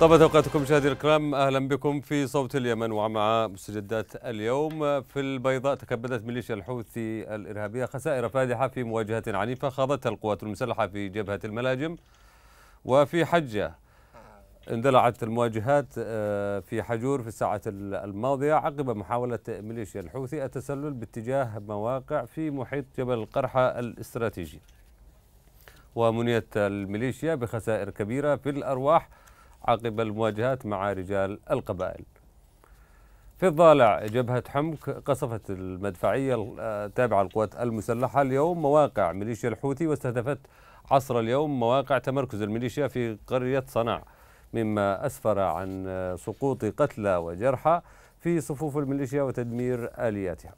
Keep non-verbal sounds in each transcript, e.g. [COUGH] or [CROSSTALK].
طابت اوقاتكم مشاهدينا الكرام اهلا بكم في صوت اليمن ومع مستجدات اليوم في البيضاء تكبدت ميليشيا الحوثي الارهابيه خسائر فادحه في مواجهه عنيفه خاضتها القوات المسلحه في جبهه الملاجم وفي حجه اندلعت المواجهات آه، في حجور في الساعه الماضيه عقب محاوله ميليشيا الحوثي التسلل باتجاه مواقع في محيط جبل القرحه الاستراتيجي ومنيت الميليشيا بخسائر كبيره في الارواح عقب المواجهات مع رجال القبائل في الضالع جبهة حمك قصفت المدفعية التابعة آه، للقوات المسلحة اليوم مواقع ميليشيا الحوثي واستهدفت عصر اليوم مواقع تمركز الميليشيا في قرية صنع مما أسفر عن آه، سقوط قتلى وجرحى في صفوف الميليشيا وتدمير آلياتها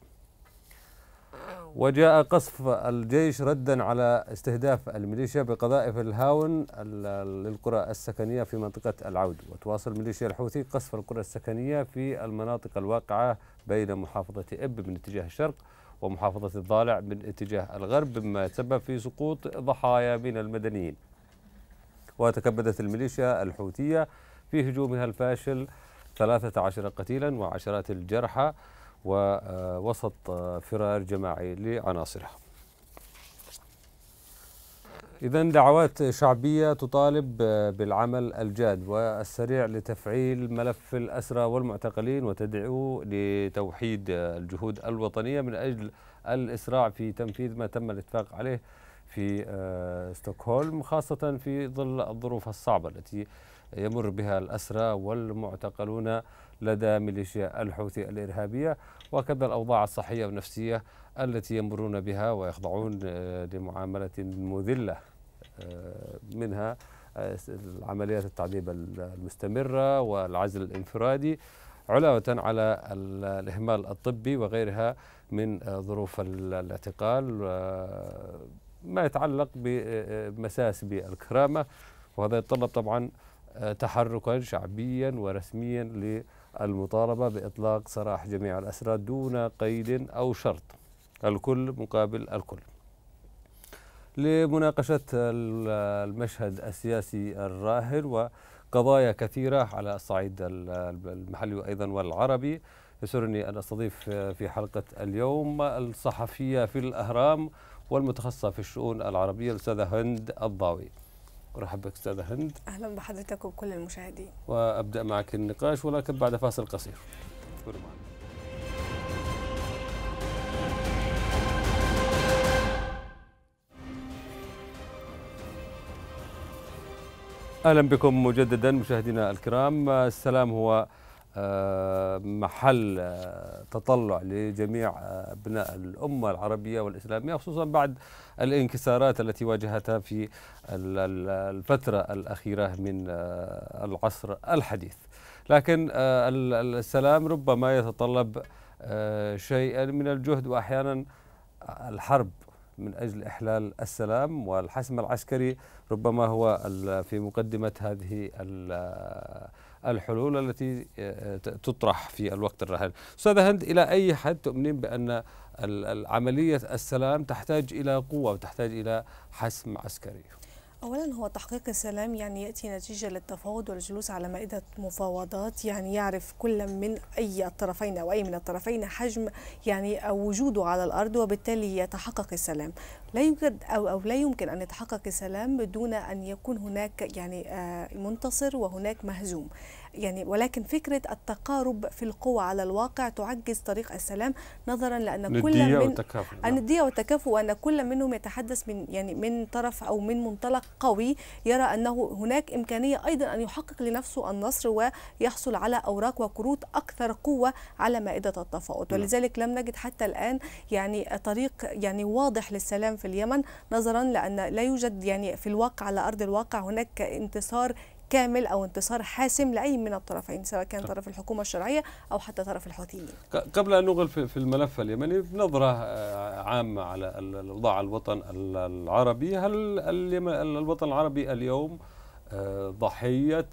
وجاء قصف الجيش ردا على استهداف الميليشيا بقذائف الهاون للقرى السكنية في منطقة العود وتواصل ميليشيا الحوثي قصف القرى السكنية في المناطق الواقعة بين محافظة إب من اتجاه الشرق ومحافظة الضالع من اتجاه الغرب مما تسبب في سقوط ضحايا من المدنيين وتكبدت الميليشيا الحوثية في هجومها الفاشل 13 قتيلا وعشرات الجرحى ووسط فرار جماعي لعناصرها إذا دعوات شعبية تطالب بالعمل الجاد والسريع لتفعيل ملف الأسرى والمعتقلين وتدعو لتوحيد الجهود الوطنية من أجل الإسراع في تنفيذ ما تم الاتفاق عليه في آه، ستوكهولم خاصة في ظل الظروف الصعبة التي يمر بها الأسرى والمعتقلون لدى ميليشيا الحوثي الإرهابية وكذا الأوضاع الصحية والنفسية التي يمرون بها ويخضعون آه، لمعاملة مذلة آه، منها آه، العمليات التعذيب المستمرة والعزل الانفرادي علاوة على الإهمال الطبي وغيرها من ظروف الاعتقال ما يتعلق بمساس بالكرامة وهذا يتطلب طبعا تحركا شعبيا ورسميا ل المطالبة بإطلاق سراح جميع الأسرى دون قيد أو شرط الكل مقابل الكل لمناقشة المشهد السياسي الراهن وقضايا كثيرة على الصعيد المحلي وأيضا والعربي يسرني أن أستضيف في حلقة اليوم الصحفية في الأهرام والمتخصصة في الشؤون العربية الأستاذة هند الضاوي ورحب بك استاذه هند اهلا بحضرتك وبكل المشاهدين وابدا معك النقاش ولكن بعد فاصل قصير اهلا بكم مجددا مشاهدينا الكرام السلام هو آه، محل آه، تطلع لجميع آه، ابناء الامه العربيه والاسلاميه خصوصا بعد الانكسارات التي واجهتها في الفتره الاخيره من العصر الحديث. لكن السلام ربما يتطلب شيئا من الجهد واحيانا الحرب من اجل احلال السلام والحسم العسكري ربما هو في مقدمه هذه الحلول التي آه، آه، تطرح في الوقت الراهن أستاذ هند إلى أي حد تؤمنين بأن عملية السلام تحتاج إلى قوة وتحتاج إلى حسم عسكري اولا هو تحقيق السلام يعني ياتي نتيجه للتفاوض والجلوس على مائده مفاوضات يعني يعرف كل من اي الطرفين او اي من الطرفين حجم يعني وجوده على الارض وبالتالي يتحقق السلام لا يوجد او او لا يمكن ان يتحقق السلام بدون ان يكون هناك يعني آه، منتصر وهناك مهزوم يعني ولكن فكرة التقارب في القوى على الواقع تعجز طريق السلام نظرا لأن كل من الندية نعم. والتكافؤ وأن كل منهم يتحدث من يعني من طرف أو من منطلق قوي يرى أنه هناك إمكانية أيضا أن يحقق لنفسه النصر ويحصل على أوراق وكروت أكثر قوة على مائدة التفاوض نعم. ولذلك لم نجد حتى الآن يعني طريق يعني واضح للسلام في اليمن نظرا لأن لا يوجد يعني في الواقع على أرض الواقع هناك انتصار كامل او انتصار حاسم لاي من الطرفين سواء كان طيب. طرف الحكومه الشرعيه او حتى طرف الحوثيين. قبل ان نغل في الملف اليمني بنظره آه، عامه على الاوضاع الوطن العربي هل الوطن العربي اليوم آه، ضحيه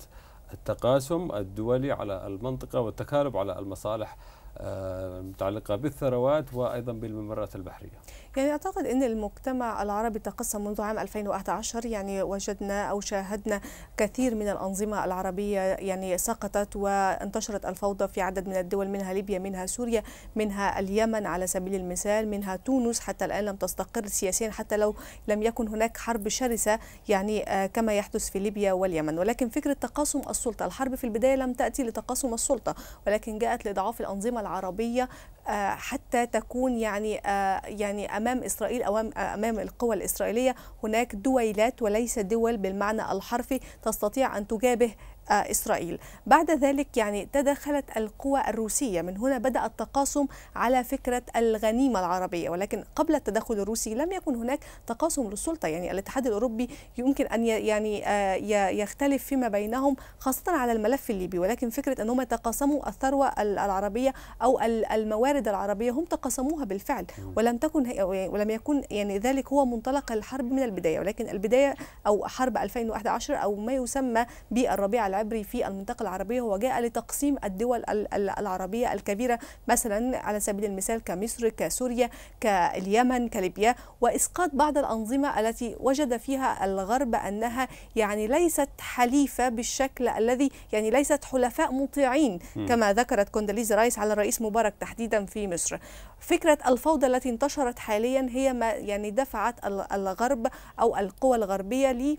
التقاسم الدولي على المنطقه والتكالب على المصالح المتعلقه آه، بالثروات وايضا بالممرات البحريه. يعني أعتقد أن المجتمع العربي تقسم منذ عام 2011 يعني وجدنا أو شاهدنا كثير من الأنظمة العربية يعني سقطت وانتشرت الفوضى في عدد من الدول منها ليبيا منها سوريا منها اليمن على سبيل المثال منها تونس حتى الآن لم تستقر سياسيا حتى لو لم يكن هناك حرب شرسة يعني آه، كما يحدث في ليبيا واليمن ولكن فكرة تقاسم السلطة الحرب في البداية لم تأتي لتقاسم السلطة ولكن جاءت لإضعاف الأنظمة العربية آه، حتى تكون يعني آه، يعني أمام امام اسرائيل او امام القوى الاسرائيليه هناك دويلات وليس دول بالمعنى الحرفي تستطيع ان تجابه آه، إسرائيل بعد ذلك يعني تدخلت القوى الروسية من هنا بدأ التقاسم على فكرة الغنيمة العربية ولكن قبل التدخل الروسي لم يكن هناك تقاسم للسلطة يعني الاتحاد الأوروبي يمكن أن يعني آه، يختلف فيما بينهم خاصة على الملف الليبي ولكن فكرة أنهم تقاسموا الثروة العربية أو الموارد العربية هم تقاسموها بالفعل ولم تكن ولم يكن يعني ذلك هو منطلق الحرب من البداية ولكن البداية أو حرب 2011 أو ما يسمى بالربيع العربي العبري في المنطقة العربية هو جاء لتقسيم الدول العربية الكبيرة مثلا على سبيل المثال كمصر كسوريا كاليمن كليبيا وإسقاط بعض الأنظمة التي وجد فيها الغرب أنها يعني ليست حليفة بالشكل الذي يعني ليست حلفاء مطيعين كما ذكرت كونداليزا رايس على الرئيس مبارك تحديدا في مصر فكرة الفوضى التي انتشرت حاليا هي ما يعني دفعت الغرب أو القوى الغربية لي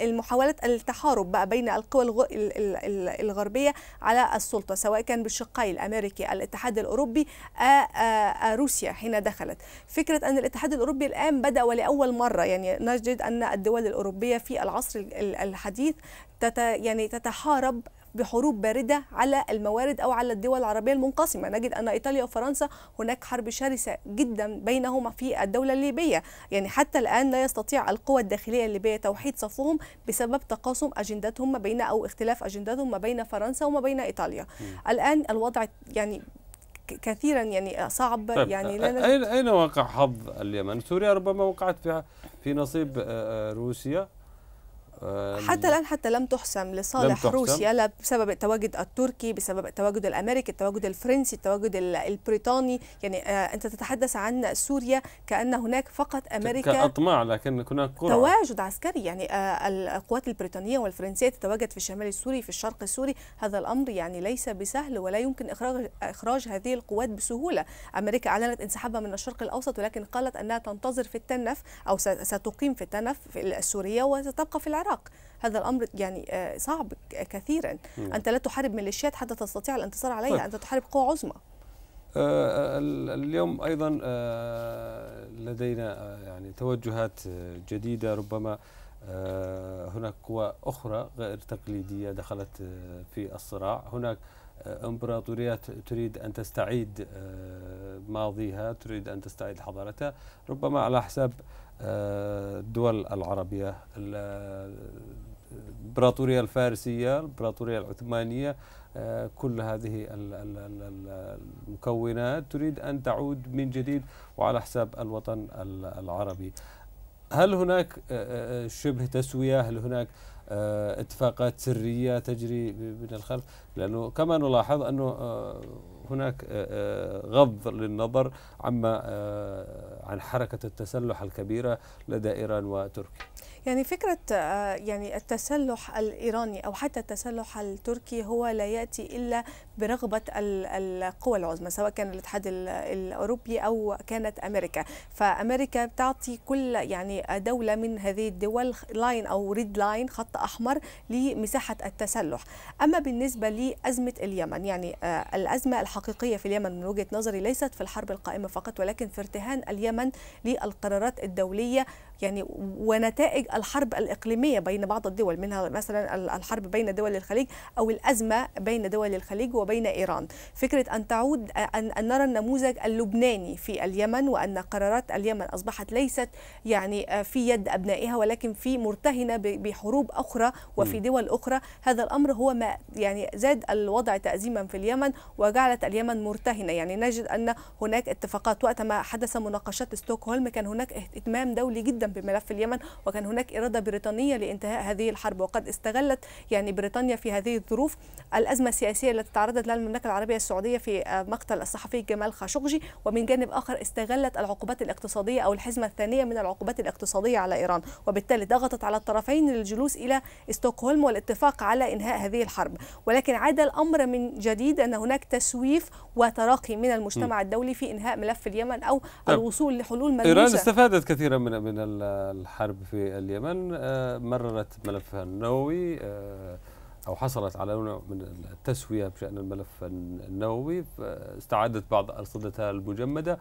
المحاولة التحارب بقى بين القوى الغربية على السلطة سواء كان بالشقين الأمريكي الاتحاد الأوروبي روسيا حين دخلت فكرة أن الاتحاد الأوروبي الآن بدأ ولأول مرة يعني نجد أن الدول الأوروبية في العصر الحديث تت يعني تتحارب بحروب باردة على الموارد أو على الدول العربية المنقسمة نجد أن إيطاليا وفرنسا هناك حرب شرسة جدا بينهما في الدولة الليبية يعني حتى الآن لا يستطيع القوى الداخلية الليبية توحيد صفهم بسبب تقاسم أجندتهم ما بين أو اختلاف أجندتهم ما بين فرنسا وما بين إيطاليا م. الآن الوضع يعني كثيرا يعني صعب طيب يعني لا اين اين واقع حظ اليمن؟ سوريا ربما وقعت في في نصيب روسيا حتى الان حتى لم تحسم لصالح لم تحسم. روسيا لا بسبب التواجد التركي بسبب التواجد الامريكي التواجد الفرنسي التواجد البريطاني يعني آه، انت تتحدث عن سوريا كان هناك فقط امريكا كاطماع لكن هناك قرعة. تواجد عسكري يعني آه، القوات البريطانيه والفرنسيه تتواجد في الشمال السوري في الشرق السوري هذا الامر يعني ليس بسهل ولا يمكن اخراج اخراج هذه القوات بسهوله امريكا اعلنت انسحابها من الشرق الاوسط ولكن قالت انها تنتظر في التنف او ستقيم في التنف السوريه وستبقى في العراق العراق هذا الامر يعني آه، صعب كثيرا مم. انت لا تحارب ميليشيات حتى تستطيع الانتصار عليها طيب. انت تحارب قوى عظمى آه، آه، اليوم ايضا لدينا يعني توجهات جديده ربما هناك قوى اخرى غير تقليديه دخلت في الصراع هناك امبراطوريات تريد ان تستعيد آه، ماضيها تريد ان تستعيد حضارتها ربما على حساب آه، الدول العربيه آه، الامبراطوريه الفارسيه الامبراطوريه العثمانيه كل هذه المكونات تريد ان تعود من جديد وعلى حساب الوطن العربي هل هناك شبه تسويه هل هناك آه، اتفاقات سريه تجري من الخلف لانه كما نلاحظ انه آه، هناك آه، غض للنظر عما عن حركه التسلح الكبيره لدى ايران وتركيا يعني فكرة آه، يعني التسلح الإيراني أو حتى التسلح التركي هو لا يأتي إلا برغبة القوى العظمى سواء كان الاتحاد الأوروبي أو كانت أمريكا فأمريكا بتعطي كل يعني دولة من هذه الدول لاين أو ريد لاين خط أحمر لمساحة التسلح أما بالنسبة لأزمة اليمن يعني آه، الأزمة الحقيقية في اليمن من وجهة نظري ليست في الحرب القائمة فقط ولكن في ارتهان اليمن للقرارات الدولية يعني ونتائج الحرب الإقليمية بين بعض الدول منها مثلا الحرب بين دول الخليج أو الأزمة بين دول الخليج وبين إيران فكرة أن تعود أن نرى النموذج اللبناني في اليمن وأن قرارات اليمن أصبحت ليست يعني آه، في يد أبنائها ولكن في مرتهنة بحروب أخرى وفي دول أخرى هذا الأمر هو ما يعني زاد الوضع تأزيما في اليمن وجعلت اليمن مرتهنة يعني نجد أن هناك اتفاقات وقت ما حدث مناقشات ستوكهولم كان هناك اهتمام دولي جدا بملف اليمن وكان هناك إرادة بريطانية لانتهاء هذه الحرب وقد استغلت يعني بريطانيا في هذه الظروف الأزمة السياسية التي تعرضت لها المملكة العربية السعودية في آه، مقتل الصحفي جمال خاشقجي ومن جانب آخر استغلت العقوبات الاقتصادية أو الحزمة الثانية من العقوبات الاقتصادية على إيران وبالتالي ضغطت على الطرفين للجلوس إلى استوكهولم والاتفاق على إنهاء هذه الحرب ولكن عاد الأمر من جديد أن هناك تسويف وتراقي من المجتمع الدولي في إنهاء ملف اليمن أو طيب. الوصول لحلول ملموسة إيران استفادت كثيرا من من الحرب في اليمن آه، مررت ملفها النووي آه، أو حصلت على نوع من التسوية بشأن الملف النووي استعادت بعض أرصدتها المجمدة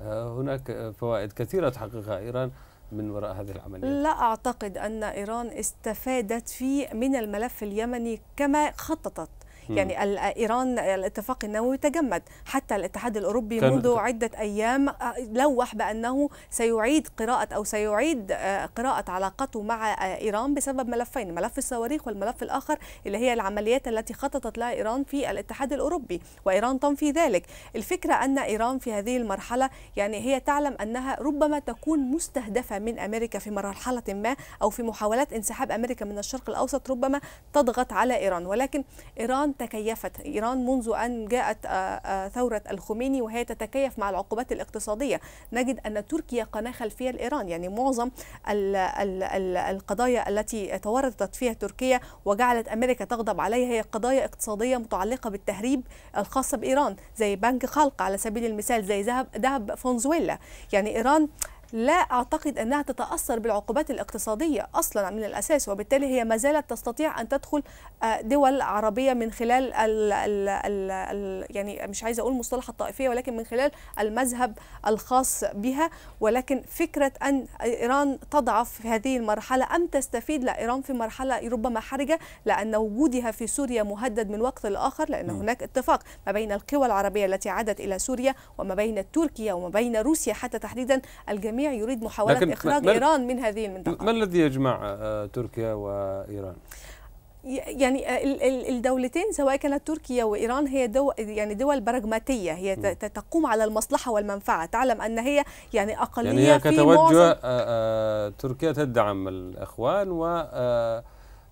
آه، هناك فوائد كثيرة تحققها إيران من وراء هذه العمليه لا أعتقد أن إيران استفادت في من الملف اليمني كما خططت يعني إيران الاتفاق النووي تجمد حتى الاتحاد الأوروبي منذ عدة أيام آه، لوح بأنه سيعيد قراءة أو سيعيد آه، قراءة علاقته مع آه، إيران بسبب ملفين ملف الصواريخ والملف الآخر اللي هي العمليات التي خططت لها إيران في الاتحاد الأوروبي وإيران تنفي ذلك الفكرة أن إيران في هذه المرحلة يعني هي تعلم أنها ربما تكون مستهدفة من أمريكا في مرحلة ما أو في محاولات انسحاب أمريكا من الشرق الأوسط ربما تضغط على إيران ولكن إيران تكيفت إيران منذ أن جاءت آه، آه، ثورة الخميني وهي تتكيف مع العقوبات الاقتصادية نجد أن تركيا قناة خلفية لإيران يعني معظم القضايا التي تورطت فيها تركيا وجعلت أمريكا تغضب عليها هي قضايا اقتصادية متعلقة بالتهريب الخاصة بإيران زي بنك خلق على سبيل المثال زي ذهب ذهب فنزويلا يعني إيران لا أعتقد أنها تتأثر بالعقوبات الاقتصادية أصلا من الأساس وبالتالي هي ما زالت تستطيع أن تدخل آه، دول عربية من خلال الـ الـ الـ الـ يعني مش عايزة أقول مصطلح الطائفية ولكن من خلال المذهب الخاص بها ولكن فكرة أن إيران تضعف في هذه المرحلة أم تستفيد لا إيران في مرحلة ربما حرجة لأن وجودها في سوريا مهدد من وقت لآخر لأن هناك اتفاق ما بين القوى العربية التي عادت إلى سوريا وما بين تركيا وما بين روسيا حتى تحديدا الجميع الجميع يريد محاولة إخراج ما إيران من هذه المنطقة ما الذي يجمع آه، تركيا وإيران؟ يعني آه، الدولتين سواء كانت تركيا وايران هي دول يعني دول براغماتيه هي تقوم على المصلحه والمنفعه تعلم ان هي يعني, يعني اقليه يعني هي كتوجه في معظم آه، تركيا تدعم الاخوان و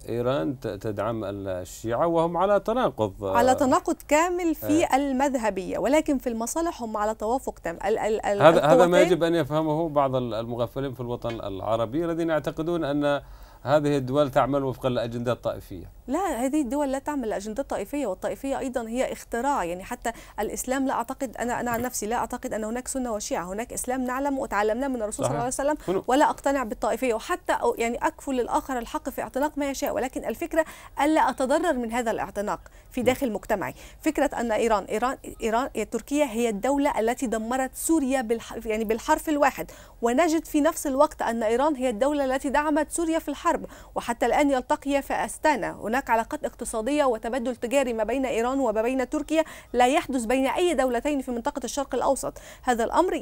إيران تدعم الشيعة وهم على تناقض على آه، تناقض كامل في آه. المذهبية ولكن في المصالح هم على توافق تام ال ال هذا هذا ما يجب أن يفهمه بعض المغفلين في الوطن العربي الذين يعتقدون أن هذه الدول تعمل وفقا لأجندات طائفية لا هذه الدول لا تعمل الأجندة طائفية والطائفية أيضا هي اختراع يعني حتى الإسلام لا أعتقد أنا أنا عن نفسي لا أعتقد أن هناك سنة وشيعة هناك إسلام نعلم وتعلمناه من الرسول صلى الله عليه وسلم ولا أقتنع بالطائفية وحتى يعني أكفل للآخر الحق في اعتناق ما يشاء ولكن الفكرة ألا أتضرر من هذا الاعتناق في نعم. داخل مجتمعي فكرة أن إيران إيران إيران إيه، تركيا هي الدولة التي دمرت سوريا يعني بالحرف الواحد ونجد في نفس الوقت أن إيران هي الدولة التي دعمت سوريا في الحرب وحتى الآن يلتقي في أستانا هناك علاقات اقتصادية وتبادل تجاري ما بين إيران وما بين تركيا لا يحدث بين أي دولتين في منطقة الشرق الأوسط هذا الأمر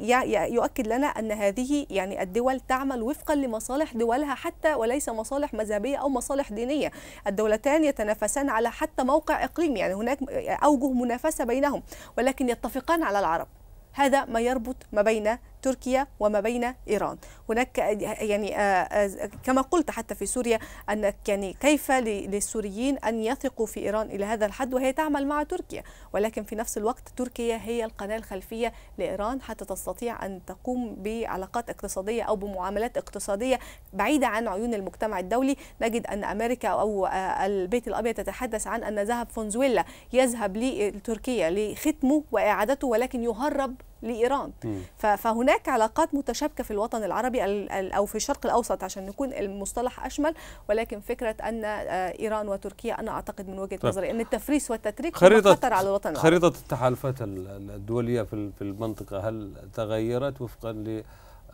يؤكد لنا أن هذه يعني الدول تعمل وفقا لمصالح دولها حتى وليس مصالح مذهبية أو مصالح دينية الدولتان يتنافسان على حتى موقع إقليمي يعني هناك أوجه منافسة بينهم ولكن يتفقان على العرب هذا ما يربط ما بين تركيا وما بين ايران هناك يعني آه، آه، كما قلت حتى في سوريا انك يعني كيف للسوريين ان يثقوا في ايران الى هذا الحد وهي تعمل مع تركيا ولكن في نفس الوقت تركيا هي القناه الخلفيه لايران حتى تستطيع ان تقوم بعلاقات اقتصاديه او بمعاملات اقتصاديه بعيده عن عيون المجتمع الدولي نجد ان امريكا او آه، البيت الابيض تتحدث عن ان ذهب فنزويلا يذهب لتركيا لختمه واعادته ولكن يهرب لايران فهناك علاقات متشابكه في الوطن العربي او في الشرق الاوسط عشان نكون المصطلح اشمل ولكن فكره ان آه، ايران وتركيا انا اعتقد من وجهه طيب. نظري ان التفريس والتتريك خطر على الوطن العربي خريطه التحالفات الدوليه في المنطقه هل تغيرت وفقا ل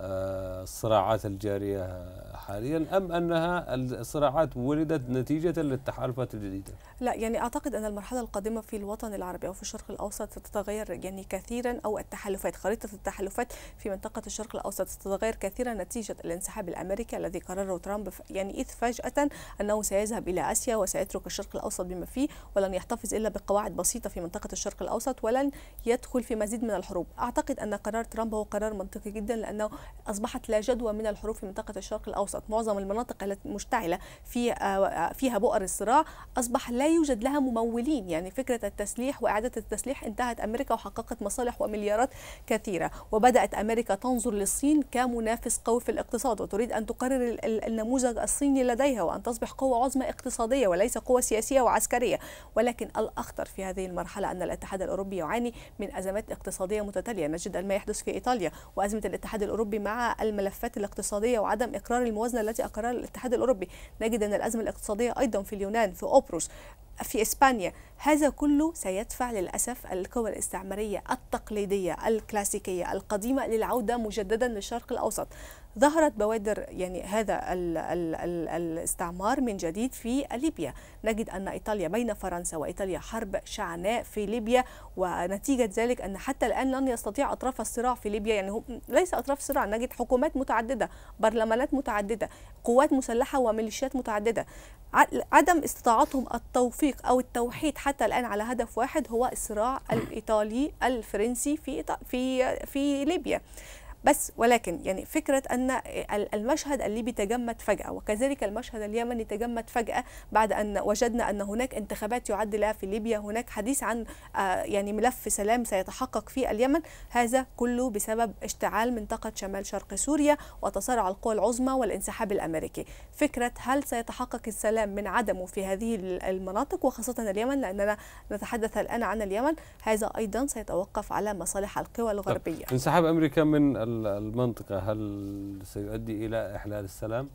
الصراعات الجارية حاليا أم أنها الصراعات ولدت نتيجة للتحالفات الجديدة؟ لا يعني أعتقد أن المرحلة القادمة في الوطن العربي أو في الشرق الأوسط ستتغير يعني كثيرا أو التحالفات خريطة التحالفات في منطقة الشرق الأوسط ستتغير كثيرا نتيجة الانسحاب الأمريكي الذي قرره ترامب يعني إذ فجأة أنه سيذهب إلى آسيا وسيترك الشرق الأوسط بما فيه ولن يحتفظ إلا بقواعد بسيطة في منطقة الشرق الأوسط ولن يدخل في مزيد من الحروب أعتقد أن قرار ترامب هو قرار منطقي جدا لأنه أصبحت لا جدوى من الحروب في منطقة الشرق الأوسط معظم المناطق التي مشتعلة في آه، فيها بؤر الصراع أصبح لا يوجد لها ممولين يعني فكرة التسليح وإعادة التسليح انتهت أمريكا وحققت مصالح ومليارات كثيرة وبدأت أمريكا تنظر للصين كمنافس قوي في الاقتصاد وتريد أن تقرر النموذج الصيني لديها وأن تصبح قوة عظمى اقتصادية وليس قوة سياسية وعسكرية ولكن الأخطر في هذه المرحلة أن الاتحاد الأوروبي يعاني من أزمات اقتصادية متتالية نجد ما يحدث في إيطاليا وأزمة الاتحاد الأوروبي مع الملفات الاقتصاديه وعدم اقرار الموازنه التي اقرها الاتحاد الاوروبي نجد ان الازمه الاقتصاديه ايضا في اليونان في قبرص في اسبانيا هذا كله سيدفع للاسف القوى الاستعماريه التقليديه الكلاسيكيه القديمه للعوده مجددا للشرق الاوسط ظهرت بوادر يعني هذا ال ال الـ الاستعمار من جديد في ليبيا نجد أن إيطاليا بين فرنسا وإيطاليا حرب شعناء في ليبيا ونتيجة ذلك أن حتى الآن لن يستطيع أطراف الصراع في ليبيا يعني ليس أطراف صراع نجد حكومات متعددة برلمانات متعددة قوات مسلحة وميليشيات متعددة عدم استطاعتهم التوفيق أو التوحيد حتى الآن على هدف واحد هو الصراع الإيطالي الفرنسي في في في ليبيا بس ولكن يعني فكرة أن المشهد الليبي تجمد فجأة وكذلك المشهد اليمني تجمد فجأة بعد أن وجدنا أن هناك انتخابات يعد لها في ليبيا هناك حديث عن آه، يعني ملف سلام سيتحقق في اليمن هذا كله بسبب اشتعال منطقة شمال شرق سوريا وتصارع القوى العظمى والانسحاب الأمريكي فكرة هل سيتحقق السلام من عدمه في هذه المناطق وخاصة اليمن لأننا نتحدث الآن عن اليمن هذا أيضا سيتوقف على مصالح القوى الغربية طيب، انسحاب أمريكا من المنطقة هل سيؤدي إلى إحلال السلام؟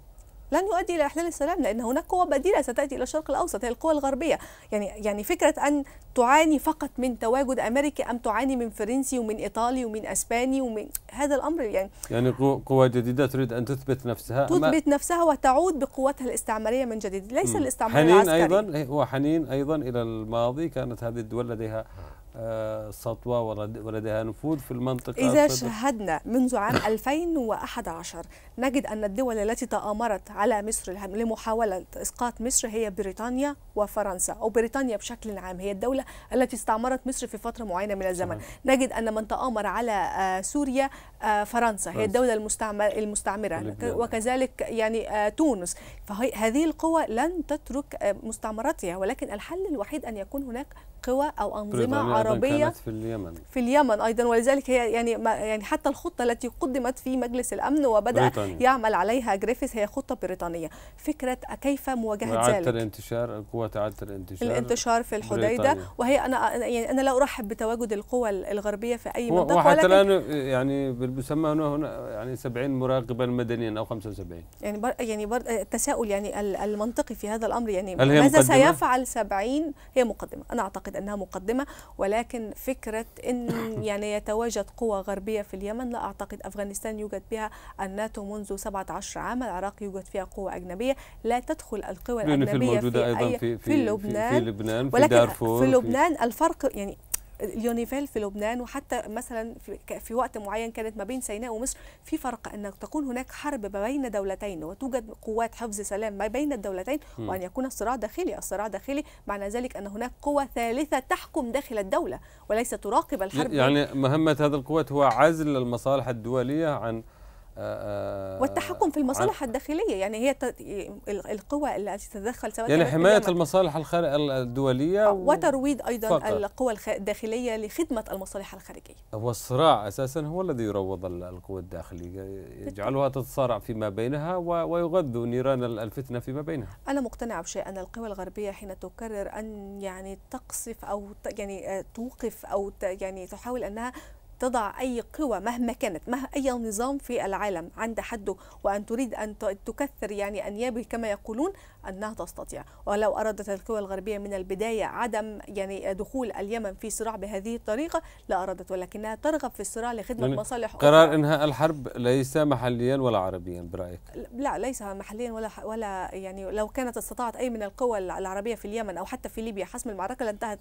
لن يؤدي الى احلال السلام لان هناك قوى بديله ستاتي الى الشرق الاوسط هي القوى الغربيه يعني يعني فكره ان تعاني فقط من تواجد امريكي ام تعاني من فرنسي ومن ايطالي ومن اسباني ومن هذا الامر يعني يعني قوى جديده تريد ان تثبت نفسها تثبت نفسها وتعود بقوتها الاستعماريه من جديد ليس الاستعمار العسكري حنين ايضا حنين ايضا الى الماضي كانت هذه الدول لديها آه. آه، سطوة ولديها نفوذ في المنطقة إذا شاهدنا منذ عام 2011 [LAUGHS] نجد أن الدول التي تآمرت على مصر لمحاولة إسقاط مصر هي بريطانيا وفرنسا أو بريطانيا بشكل عام هي الدولة التي استعمرت مصر في فترة معينة من الزمن نجد أن من تآمر على آه، سوريا آه، فرنسا هي الدولة المستعمرة وكذلك يعني تونس فهذه القوى لن تترك مستعمراتها ولكن الحل الوحيد أن يكون هناك قوى أو أنظمة العربيه كانت في اليمن في اليمن ايضا ولذلك هي يعني يعني حتى الخطه التي قدمت في مجلس الامن وبدا بريطانيا. يعمل عليها جريفيث هي خطه بريطانيه فكره كيف مواجهه ذلك اعاده الانتشار قوات اعاده الانتشار الانتشار في الحديده بريطانيا. وهي انا يعني انا لا ارحب بتواجد القوى الغربيه في اي منطقه وحتى الان يعني بالمسمى هنا يعني 70 مراقبا مدنيا او 75 يعني بر يعني بر التساؤل يعني المنطقي في هذا الامر يعني ماذا مقدمة؟ سيفعل 70 هي مقدمه انا اعتقد انها مقدمه ولا ولكن فكرة أن [LAUGHS] يعني يتواجد قوى غربية في اليمن لا أعتقد أفغانستان يوجد بها الناتو منذ 17 عام العراق يوجد فيها قوة أجنبية لا تدخل القوى الأجنبية في, في, أيضا في, في, في, لبنان في لبنان في ولكن دارفور في لبنان الفرق يعني اليونيفيل في لبنان وحتى مثلا في, وقت معين كانت ما بين سيناء ومصر في فرق ان تكون هناك حرب ما بين دولتين وتوجد قوات حفظ سلام ما بين الدولتين وان يكون الصراع داخلي، الصراع داخلي معنى ذلك ان هناك قوة ثالثة تحكم داخل الدولة وليس تراقب الحرب يعني مهمة هذه القوات هو عزل المصالح الدولية عن آه، آه، والتحكم في المصالح الداخليه يعني هي القوى التي تتدخل سواء يعني حمايه المصالح الدوليه آه، وترويض ايضا فقط. القوى الداخليه لخدمه المصالح الخارجيه هو الصراع اساسا هو الذي يروض القوى الداخليه يجعلها تتصارع فيما بينها ويغذوا نيران الفتنه فيما بينها انا مقتنعه بشيء ان القوى الغربيه حين تكرر ان يعني تقصف او يعني توقف او يعني تحاول انها تضع أي قوى مهما كانت مه أي نظام في العالم عند حده وأن تريد أن تكثر يعني أنيابه كما يقولون أنها تستطيع ولو أرادت القوى الغربية من البداية عدم يعني دخول اليمن في صراع بهذه الطريقة لأرادت ولكنها ترغب في الصراع لخدمة يعني مصالح قرار أخرى. إنهاء الحرب ليس محليا ولا عربيا برأيك لا ليس محليا ولا ولا يعني لو كانت استطاعت أي من القوى العربية في اليمن أو حتى في ليبيا حسم المعركة لانتهت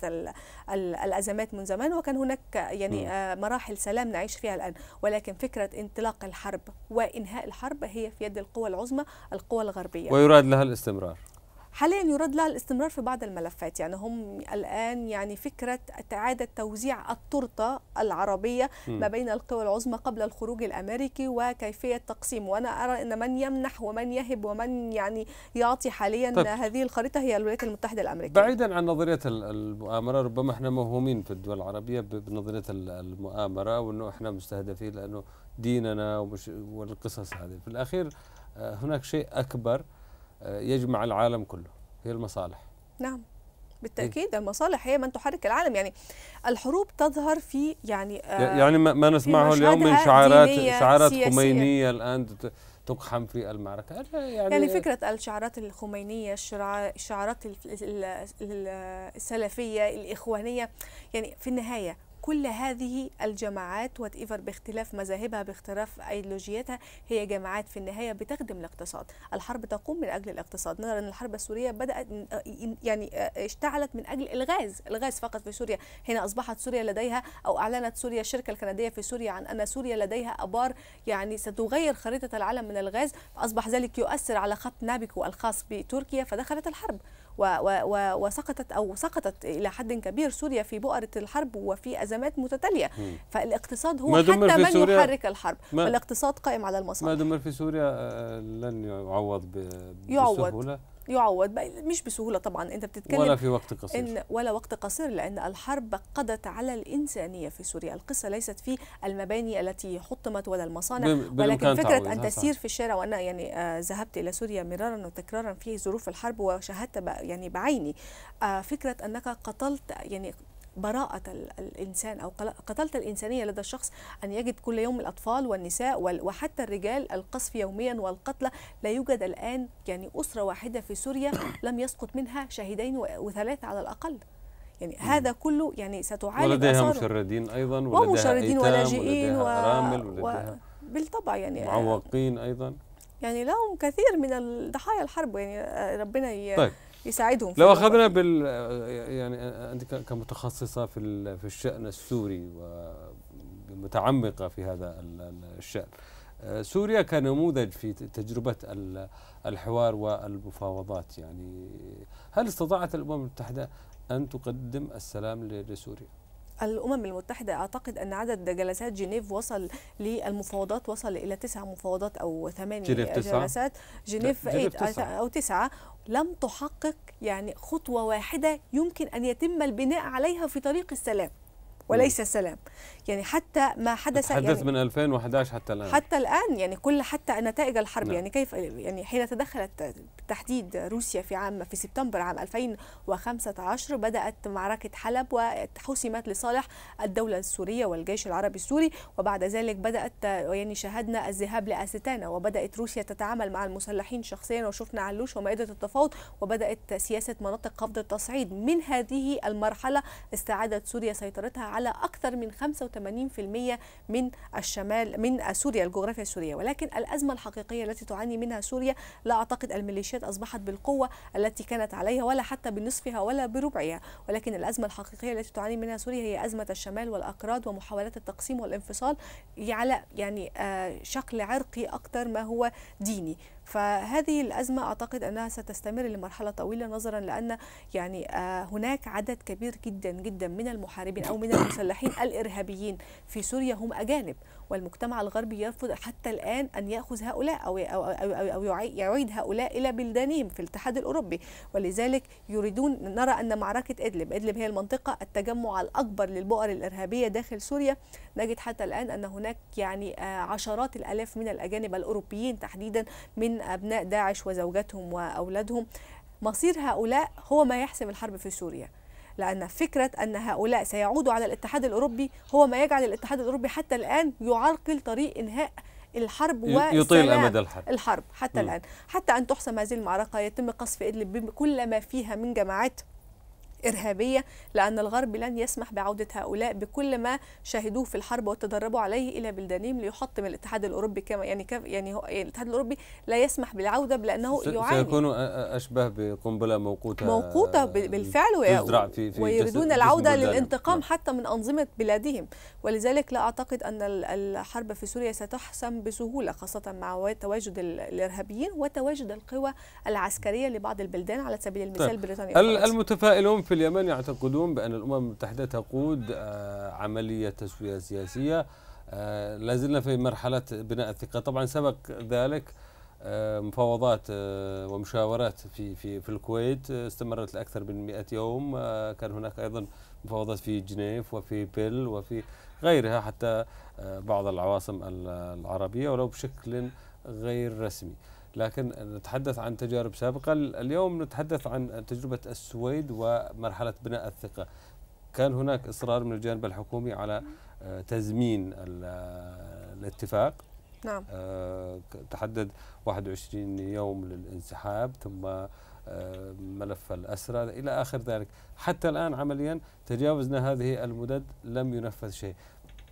الأزمات من زمان وكان هناك يعني آه، مراحل مراحل سلام نعيش فيها الآن ولكن فكرة انطلاق الحرب وإنهاء الحرب هي في يد القوى العظمى القوى الغربية ويراد لها الاستمرار حاليا يراد لها الاستمرار في بعض الملفات يعني هم الآن يعني فكرة إعادة توزيع التورتة العربية ما بين القوى العظمى قبل الخروج الأمريكي وكيفية تقسيم وأنا أرى أن من يمنح ومن يهب ومن يعني يعطي حاليا طيب. هذه الخريطة هي الولايات المتحدة الأمريكية بعيدا عن نظرية المؤامرة ربما احنا موهومين في الدول العربية بنظرية المؤامرة وأنه احنا مستهدفين لأنه ديننا والقصص هذه في الأخير آه، هناك شيء أكبر آه، يجمع العالم كله هي المصالح نعم بالتاكيد إيه؟ المصالح هي من تحرك العالم يعني الحروب تظهر في يعني آه يعني ما نسمعه اليوم من شعارات شعارات خمينيه الان تقحم في المعركه يعني, يعني فكره الشعارات الخمينيه الشعارات السلفيه الاخوانيه يعني في النهايه كل هذه الجماعات وات ايفر باختلاف مذاهبها باختلاف ايديولوجيتها هي جماعات في النهايه بتخدم الاقتصاد الحرب تقوم من اجل الاقتصاد نرى ان الحرب السوريه بدات آه، يعني آه، اشتعلت من اجل الغاز الغاز فقط في سوريا هنا اصبحت سوريا لديها او اعلنت سوريا الشركه الكنديه في سوريا عن ان سوريا لديها ابار يعني ستغير خريطه العالم من الغاز فاصبح ذلك يؤثر على خط نابكو الخاص بتركيا فدخلت الحرب وسقطت أو سقطت إلى حد كبير سوريا في بؤرة الحرب وفي أزمات متتالية فالاقتصاد هو حتى من يحرك الحرب الاقتصاد قائم على المصالح ما دمر في سوريا آه، لن يعوض بسهولة يعوض. يعوض مش بسهوله طبعا انت بتتكلم ولا في وقت قصير إن ولا وقت قصير لان الحرب قضت على الانسانيه في سوريا القصه ليست في المباني التي حطمت ولا المصانع ولكن فكره ان تسير في الشارع وانا يعني آه، ذهبت الى سوريا مرارا وتكرارا في ظروف الحرب وشاهدت يعني بعيني آه، فكره انك قتلت يعني براءة الإنسان أو قتلت الإنسانية لدى الشخص أن يجد كل يوم الأطفال والنساء وحتى الرجال القصف يوميا والقتلى لا يوجد الآن يعني أسرة واحدة في سوريا لم يسقط منها شهيدين وثلاثة على الأقل يعني هذا كله يعني ستعالج ولديها مشردين أيضا ولديها ومشردين ولاجئين ولديها و... بالطبع يعني معوقين أيضا يعني لهم كثير من ضحايا الحرب يعني آه، ربنا ي... طيب. يساعدهم لو اخذنا بال يعني انت كمتخصصه في في الشان السوري ومتعمقه في هذا الشان سوريا كنموذج في تجربه الحوار والمفاوضات يعني هل استطاعت الامم المتحده ان تقدم السلام لسوريا؟ الأمم المتحدة أعتقد أن عدد جلسات جنيف وصل للمفاوضات وصل إلى تسع مفاوضات أو ثمانية جلسات جنيف, جنيف إيه، تسعة. أو تسعة لم تحقق يعني خطوة واحدة يمكن أن يتم البناء عليها في طريق السلام وليس سلام يعني حتى ما حدث تحدث يعني من 2011 حتى الآن حتى الآن يعني كل حتى نتائج الحرب نعم. يعني كيف يعني حين تدخلت بالتحديد روسيا في عام في سبتمبر عام 2015 بدأت معركة حلب وحسمت لصالح الدولة السورية والجيش العربي السوري وبعد ذلك بدأت يعني شاهدنا الذهاب لأستانا وبدأت روسيا تتعامل مع المسلحين شخصيا وشفنا علوش ومائدة التفاوض وبدأت سياسة مناطق قبض التصعيد من هذه المرحلة استعادت سوريا سيطرتها على أكثر من 85% من الشمال من سوريا الجغرافيا السورية ولكن الأزمة الحقيقية التي تعاني منها سوريا لا أعتقد الميليشيات أصبحت بالقوة التي كانت عليها ولا حتى بنصفها ولا بربعها ولكن الأزمة الحقيقية التي تعاني منها سوريا هي أزمة الشمال والأكراد ومحاولات التقسيم والانفصال على يعني آه، شكل عرقي أكثر ما هو ديني فهذه الأزمة أعتقد أنها ستستمر لمرحلة طويلة نظرا لأن يعني آه، هناك عدد كبير جدا جدا من المحاربين أو من المسلحين الإرهابيين في سوريا هم أجانب والمجتمع الغربي يرفض حتى الآن أن يأخذ هؤلاء أو, أو, أو, أو, يعيد هؤلاء إلى بلدانهم في الاتحاد الأوروبي ولذلك يريدون نرى أن معركة إدلب إدلب هي المنطقة التجمع الأكبر للبؤر الإرهابية داخل سوريا نجد حتى الآن أن هناك يعني آه، عشرات الآلاف من الأجانب الأوروبيين تحديدا من أبناء داعش وزوجاتهم وأولادهم مصير هؤلاء هو ما يحسم الحرب في سوريا لأن فكرة أن هؤلاء سيعودوا على الاتحاد الأوروبي هو ما يجعل الاتحاد الأوروبي حتى الآن يعرقل طريق إنهاء الحرب يطيل امد الحرب الحرب حتى م. الان حتى ان تحسم هذه المعركه يتم قصف ادلب بكل ما فيها من جماعات إرهابية لأن الغرب لن يسمح بعودة هؤلاء بكل ما شاهدوه في الحرب وتدربوا عليه إلى بلدانهم ليحطم الاتحاد الأوروبي كما يعني كف يعني, يعني الاتحاد الأوروبي لا يسمح بالعودة لأنه يعاني سيكون أشبه بقنبلة موقوتة موقوتة آه، بالفعل في في ويريدون العودة للانتقام نعم. حتى من أنظمة بلادهم ولذلك لا أعتقد أن الحرب في سوريا ستحسم بسهولة خاصة مع تواجد الإرهابيين وتواجد القوى العسكرية لبعض البلدان على سبيل المثال طيب. بريطانيا المتفائلون في في اليمن يعتقدون بأن الأمم المتحدة تقود آه، عملية تسوية سياسية آه، لا زلنا في مرحلة بناء الثقة طبعا سبق ذلك آه، مفاوضات ومشاورات في في في الكويت استمرت لاكثر من 100 يوم كان هناك ايضا مفاوضات في جنيف وفي بيل وفي غيرها حتى بعض العواصم العربيه ولو بشكل غير رسمي. لكن نتحدث عن تجارب سابقة اليوم نتحدث عن تجربة السويد ومرحلة بناء الثقة كان هناك إصرار من الجانب الحكومي على آه، تزمين آه، الاتفاق نعم آه، تحدد 21 يوم للانسحاب ثم ملف الأسرى إلى آخر ذلك حتى الآن عمليا تجاوزنا هذه المدد لم ينفذ شيء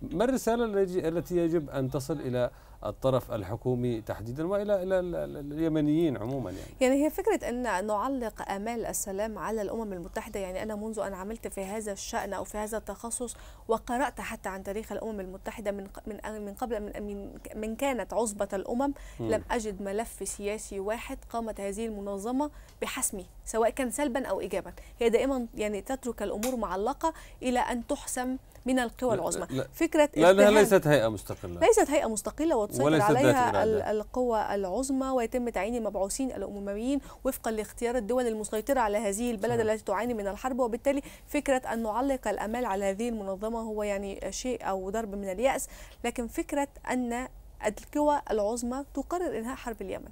ما الرسالة التي يجب أن تصل إلى الطرف الحكومي تحديدا والى الى اليمنيين عموما يعني. يعني هي فكره ان نعلق امال السلام على الامم المتحده يعني انا منذ ان عملت في هذا الشان او في هذا التخصص وقرات حتى عن تاريخ الامم المتحده من من قبل من من كانت عصبه الامم م. لم اجد ملف سياسي واحد قامت هذه المنظمه بحسمه سواء كان سلبا او ايجابا هي دائما يعني تترك الامور معلقه الى ان تحسم من القوى العظمى لا فكره لانها ليست هيئه مستقله ليست هيئه مستقله وتسيطر عليها القوى العظمى ويتم تعيين المبعوثين الامميين وفقا لاختيار الدول المسيطره على هذه البلد صحيح. التي تعاني من الحرب وبالتالي فكره ان نعلق الامال على هذه المنظمه هو يعني شيء او ضرب من الياس لكن فكره ان القوى العظمى تقرر انهاء حرب اليمن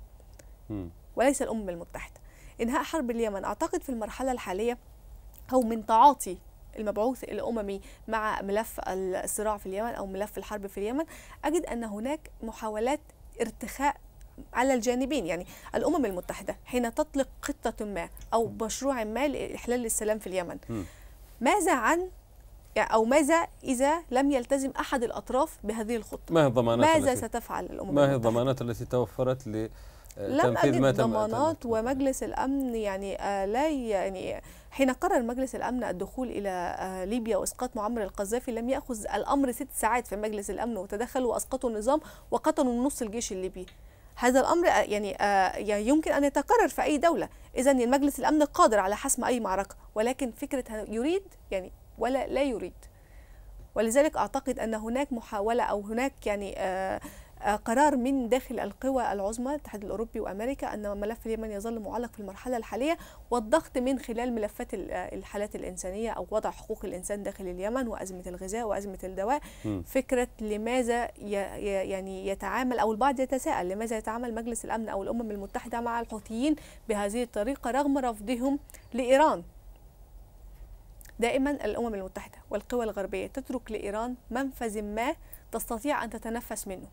م. وليس الامم المتحده انهاء حرب اليمن اعتقد في المرحله الحاليه هو من تعاطي المبعوث الاممي مع ملف الصراع في اليمن او ملف الحرب في اليمن اجد ان هناك محاولات ارتخاء على الجانبين يعني الامم المتحده حين تطلق خطه ما او مشروع ما لاحلال السلام في اليمن ماذا عن أو ماذا إذا لم يلتزم أحد الأطراف بهذه الخطة؟ ما هي الضمانات ماذا التي ستفعل الأمم ما هي الضمانات التي توفرت آه، لم أجد ما تم ضمانات ومجلس الأمن يعني آه، لا يعني حين قرر مجلس الأمن الدخول إلى آه، ليبيا وإسقاط معمر القذافي لم يأخذ الأمر ست ساعات في مجلس الأمن وتدخلوا وأسقطوا النظام وقتلوا نص الجيش الليبي هذا الامر يعني،, يعني يمكن ان يتكرر في اي دوله اذا المجلس يعني الامن قادر على حسم اي معركه ولكن فكره يريد يعني ولا لا يريد ولذلك اعتقد ان هناك محاوله او هناك يعني آه، قرار من داخل القوى العظمى الاتحاد الاوروبي وامريكا ان ملف اليمن يظل معلق في المرحله الحاليه والضغط من خلال ملفات آه، الحالات الانسانيه او وضع حقوق الانسان داخل اليمن وازمه الغذاء وازمه الدواء م. فكره لماذا يعني يتعامل او البعض يتساءل لماذا يتعامل مجلس الامن او الامم المتحده مع الحوثيين بهذه الطريقه رغم رفضهم لايران دائما الامم المتحده والقوى الغربيه تترك لايران منفذ ما تستطيع أن تتنفس منه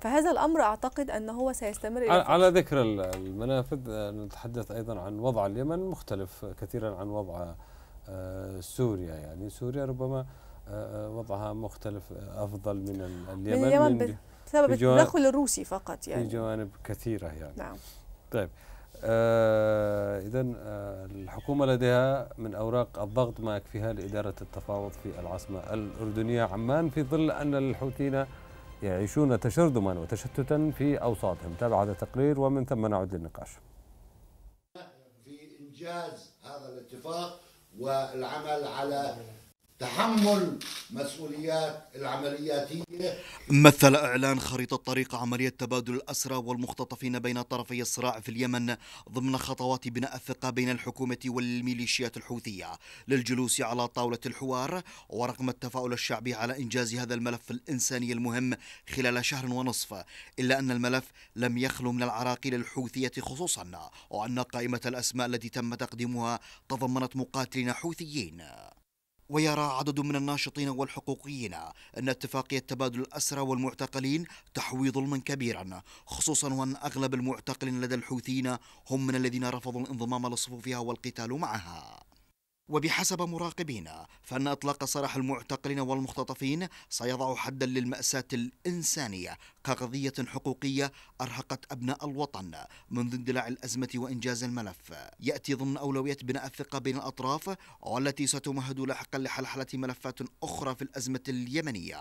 فهذا الأمر أعتقد أنه هو سيستمر على ذكر المنافذ آه، نتحدث أيضا عن وضع اليمن مختلف كثيرا عن وضع آه، سوريا يعني سوريا ربما آه، وضعها مختلف أفضل من اليمن, من اليمن بسبب التدخل الروسي فقط يعني في جوانب كثيرة يعني نعم طيب آه إذا آه الحكومة لديها من أوراق الضغط ما يكفيها لإدارة التفاوض في العاصمة الأردنية عمان في ظل أن الحوثيين يعيشون تشرذما وتشتتا في أوساطهم تابع هذا التقرير ومن ثم نعود للنقاش في إنجاز هذا الاتفاق والعمل على تحمل مسؤوليات العملياتية مثل إعلان خريطة طريق عملية تبادل الأسرى والمختطفين بين طرفي الصراع في اليمن ضمن خطوات بناء الثقة بين الحكومة والميليشيات الحوثية للجلوس على طاولة الحوار ورغم التفاؤل الشعبي على إنجاز هذا الملف الإنساني المهم خلال شهر ونصف إلا أن الملف لم يخلو من العراقيل الحوثية خصوصا وأن قائمة الأسماء التي تم تقديمها تضمنت مقاتلين حوثيين ويرى عدد من الناشطين والحقوقيين أن اتفاقية تبادل الأسرى والمعتقلين تحوي ظلما كبيرا خصوصا وأن أغلب المعتقلين لدى الحوثيين هم من الذين رفضوا الانضمام لصفوفها والقتال معها وبحسب مراقبين فان اطلاق سراح المعتقلين والمختطفين سيضع حدا للماساه الانسانيه كقضيه حقوقيه ارهقت ابناء الوطن منذ اندلاع الازمه وانجاز الملف ياتي ضمن اولويه بناء الثقه بين الاطراف والتي ستمهد لاحقا لحلحله ملفات اخرى في الازمه اليمنيه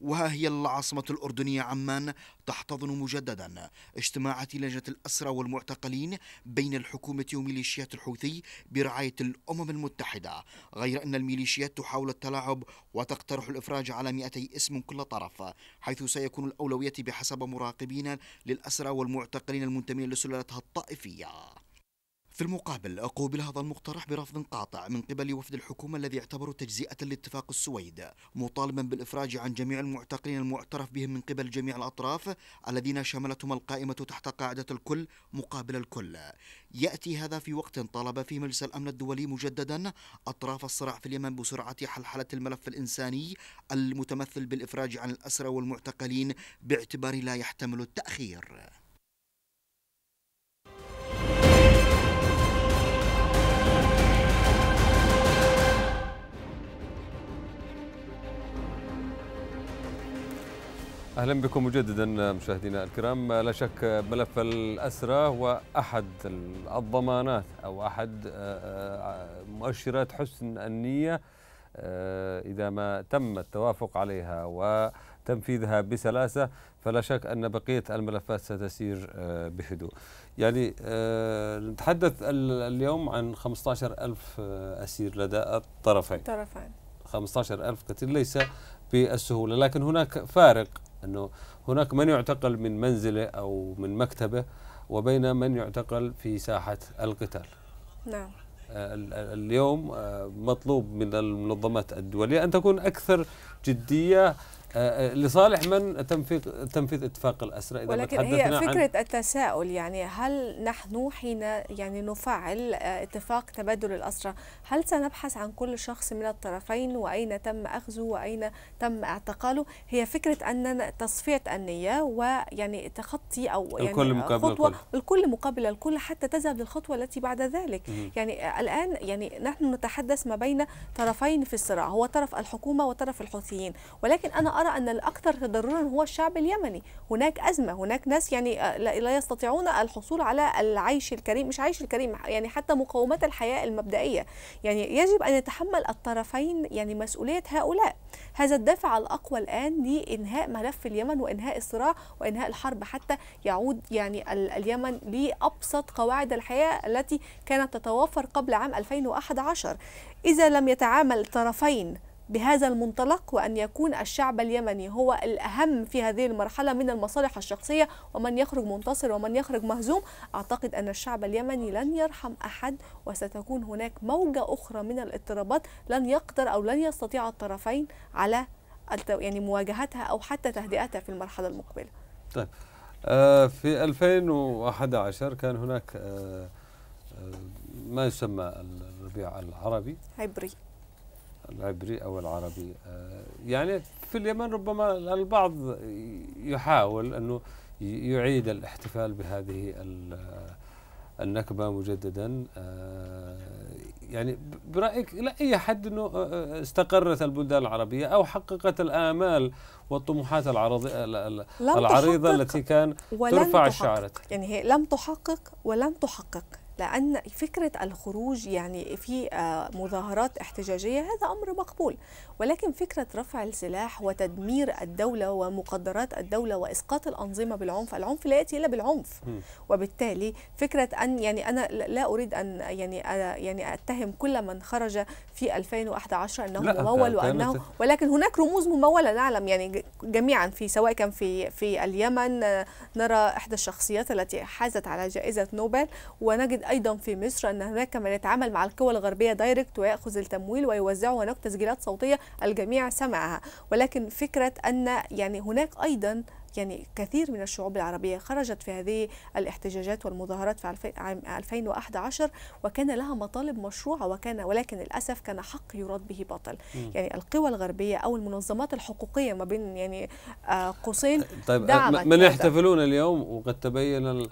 وها هي العاصمه الاردنيه عمان تحتضن مجددا اجتماعات لجنه الاسرى والمعتقلين بين الحكومه وميليشيات الحوثي برعايه الامم المتحده المتحدة غير أن الميليشيات تحاول التلاعب وتقترح الإفراج على 200 اسم كل طرف حيث سيكون الأولوية بحسب مراقبين للأسرى والمعتقلين المنتمين لسلالتها الطائفية في المقابل قوبل هذا المقترح برفض قاطع من قبل وفد الحكومة الذي اعتبره تجزئة لاتفاق السويد مطالبا بالإفراج عن جميع المعتقلين المعترف بهم من قبل جميع الأطراف الذين شملتهم القائمة تحت قاعدة الكل مقابل الكل يأتي هذا في وقت طالب فيه مجلس الأمن الدولي مجددا أطراف الصراع في اليمن بسرعة حلحلة الملف الإنساني المتمثل بالإفراج عن الأسرى والمعتقلين باعتبار لا يحتمل التأخير اهلا بكم مجددا مشاهدينا الكرام لا شك ملف الاسرى هو احد الضمانات او احد آه، آه، مؤشرات حسن النيه آه، اذا ما تم التوافق عليها وتنفيذها بسلاسه فلا شك ان بقيه الملفات ستسير بهدوء. يعني نتحدث اليوم عن 15000 اسير لدى الطرفين. طرفين. 15000 كثير ليس بالسهوله لكن هناك فارق أنه هناك من يعتقل من منزله أو من مكتبه وبين من يعتقل في ساحة القتال نعم آه، اليوم آه، مطلوب من المنظمات الدولية أن تكون أكثر جدية آه، آه، لصالح من تنفيذ تنفيذ اتفاق الاسرى اذا ولكن هي فكره عن التساؤل يعني هل نحن حين يعني نفعل آه، اتفاق تبادل الاسرى هل سنبحث عن كل شخص من الطرفين واين تم اخذه واين تم اعتقاله هي فكره اننا تصفيه النيه ويعني تخطي او يعني الكل مقابل خطوه الكل. الكل مقابل الكل حتى تذهب للخطوه التي بعد ذلك يعني الان يعني نحن نتحدث ما بين طرفين في الصراع هو طرف الحكومه وطرف الحوثيين ولكن انا أرى أرى أن الأكثر تضررا هو الشعب اليمني هناك أزمة هناك ناس يعني آه، لا يستطيعون الحصول على العيش الكريم مش عيش الكريم يعني حتى مقومات الحياة المبدئية يعني يجب أن يتحمل الطرفين يعني مسؤولية هؤلاء هذا الدافع الأقوى الآن لإنهاء ملف اليمن وإنهاء الصراع وإنهاء الحرب حتى يعود يعني اليمن لأبسط قواعد الحياة التي كانت تتوافر قبل عام 2011 إذا لم يتعامل الطرفين بهذا المنطلق وأن يكون الشعب اليمني هو الأهم في هذه المرحلة من المصالح الشخصية ومن يخرج منتصر ومن يخرج مهزوم أعتقد أن الشعب اليمني لن يرحم أحد وستكون هناك موجة أخرى من الاضطرابات لن يقدر أو لن يستطيع الطرفين على يعني مواجهتها أو حتى تهدئتها في المرحلة المقبلة طيب آه، في 2011 كان هناك آه، آه، ما يسمى الربيع العربي هيبري العبري أو العربي آه، يعني في اليمن ربما البعض يحاول أنه يعيد الاحتفال بهذه النكبة مجددا آه، يعني برأيك لأي حد أنه آه، استقرت البلدان العربية أو حققت الآمال والطموحات العريضة التي كان ترفع شعارتها يعني هي لم تحقق ولن تحقق لأن فكرة الخروج يعني في آه، مظاهرات احتجاجية هذا أمر مقبول ولكن فكرة رفع السلاح وتدمير الدولة ومقدرات الدولة وإسقاط الأنظمة بالعنف العنف لا يأتي إلا بالعنف وبالتالي فكرة أن يعني أنا لا أريد أن يعني يعني أتهم كل من خرج في 2011 أنه ممول وأنه ولكن هناك رموز ممولة نعلم يعني جميعا في سواء كان في في اليمن نرى إحدى الشخصيات التي حازت على جائزة نوبل ونجد أيضا في مصر أن هناك من يتعامل مع القوى الغربية دايركت ويأخذ التمويل ويوزعه هناك تسجيلات صوتية الجميع سمعها ولكن فكرة أن يعني هناك أيضا يعني كثير من الشعوب العربية خرجت في هذه الاحتجاجات والمظاهرات في عام 2011 وكان لها مطالب مشروعة وكان ولكن للأسف كان حق يراد به باطل م. يعني القوى الغربية أو المنظمات الحقوقية ما بين يعني آه، قوسين طيب دعمت من يحتفلون اليوم وقد تبين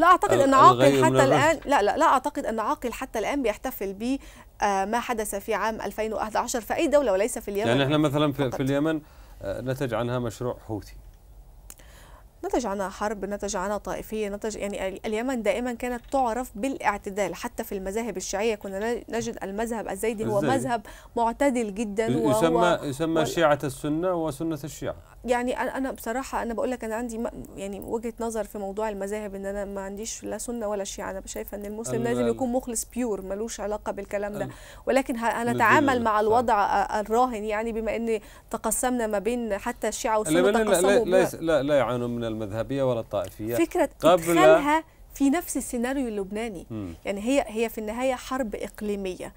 لا اعتقد ان عاقل حتى الان لا لا لا اعتقد ان عاقل حتى الان بيحتفل ب آه، ما حدث في عام 2011 في اي دوله وليس في اليمن يعني احنا مثلا في, في اليمن آه، نتج عنها مشروع حوثي نتج عنها حرب نتج عنها طائفية نتج يعني اليمن دائما كانت تعرف بالاعتدال حتى في المذاهب الشيعية كنا نجد المذهب الزيدي هو مذهب معتدل جدا يسمى يسمى شيعة السنة وسنة الشيعة يعني انا بصراحه انا بقول لك انا عندي يعني وجهه نظر في موضوع المذاهب ان انا ما عنديش لا سنه ولا شيعه انا شايفه ان المسلم لازم يكون مخلص بيور ملوش علاقه بالكلام ده ولكن هنتعامل مع الوضع الراهن يعني بما ان تقسمنا ما بين حتى الشيعه والسنه تقسموا لا لا, لا يعانوا من المذهبيه ولا الطائفيه فكره قبل إدخالها في نفس السيناريو اللبناني م. يعني هي هي في النهايه حرب اقليميه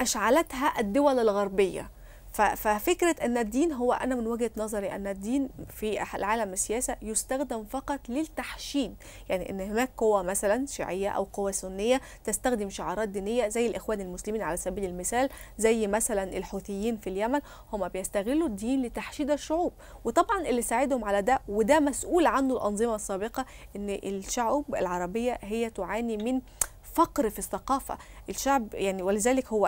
اشعلتها الدول الغربيه ففكره ان الدين هو انا من وجهه نظري ان الدين في العالم السياسه يستخدم فقط للتحشيد يعني ان هناك قوه مثلا شيعيه او قوه سنيه تستخدم شعارات دينيه زي الاخوان المسلمين على سبيل المثال زي مثلا الحوثيين في اليمن هم بيستغلوا الدين لتحشيد الشعوب وطبعا اللي ساعدهم على ده وده مسؤول عنه الانظمه السابقه ان الشعوب العربيه هي تعاني من فقر في الثقافه الشعب يعني ولذلك هو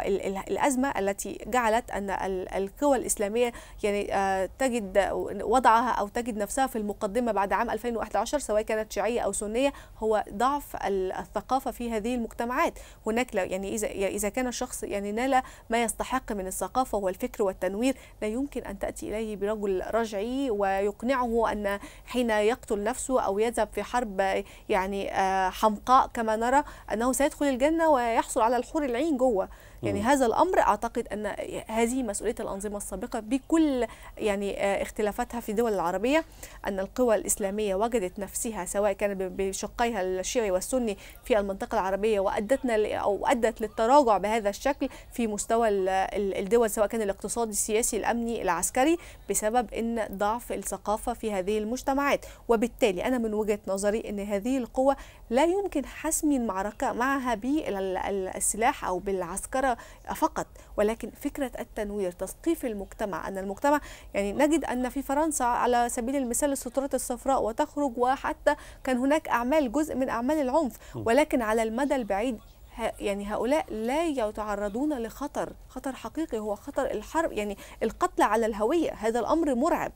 الازمه التي جعلت ان القوى الاسلاميه يعني آه، تجد وضعها او تجد نفسها في المقدمه بعد عام 2011 سواء كانت شيعيه او سنيه هو ضعف الثقافه في هذه المجتمعات هناك يعني اذا يعني اذا كان الشخص يعني نال ما يستحق من الثقافه والفكر والتنوير لا يمكن ان تاتي اليه برجل رجعي ويقنعه ان حين يقتل نفسه او يذهب في حرب يعني آه، حمقاء كما نرى انه سيدخل الجنه ويحصل على الحور العين جوه يعني م. هذا الامر اعتقد ان هذه مسؤوليه الانظمه السابقه بكل يعني آه، اختلافاتها في الدول العربيه ان القوى الاسلاميه وجدت نفسها سواء كان بشقيها الشيعي والسني في المنطقه العربيه وادتنا او ادت للتراجع بهذا الشكل في مستوى الدول سواء كان الاقتصادي السياسي الامني العسكري بسبب ان ضعف الثقافه في هذه المجتمعات وبالتالي انا من وجهه نظري ان هذه القوى لا يمكن حسم المعركه معها بالسلاح او بالعسكره الاداره فقط ولكن فكرة التنوير تثقيف المجتمع أن المجتمع يعني نجد أن في فرنسا على سبيل المثال السترات الصفراء وتخرج وحتى كان هناك أعمال جزء من أعمال العنف ولكن على المدى البعيد يعني هؤلاء لا يتعرضون لخطر خطر حقيقي هو خطر الحرب يعني القتل على الهوية هذا الأمر مرعب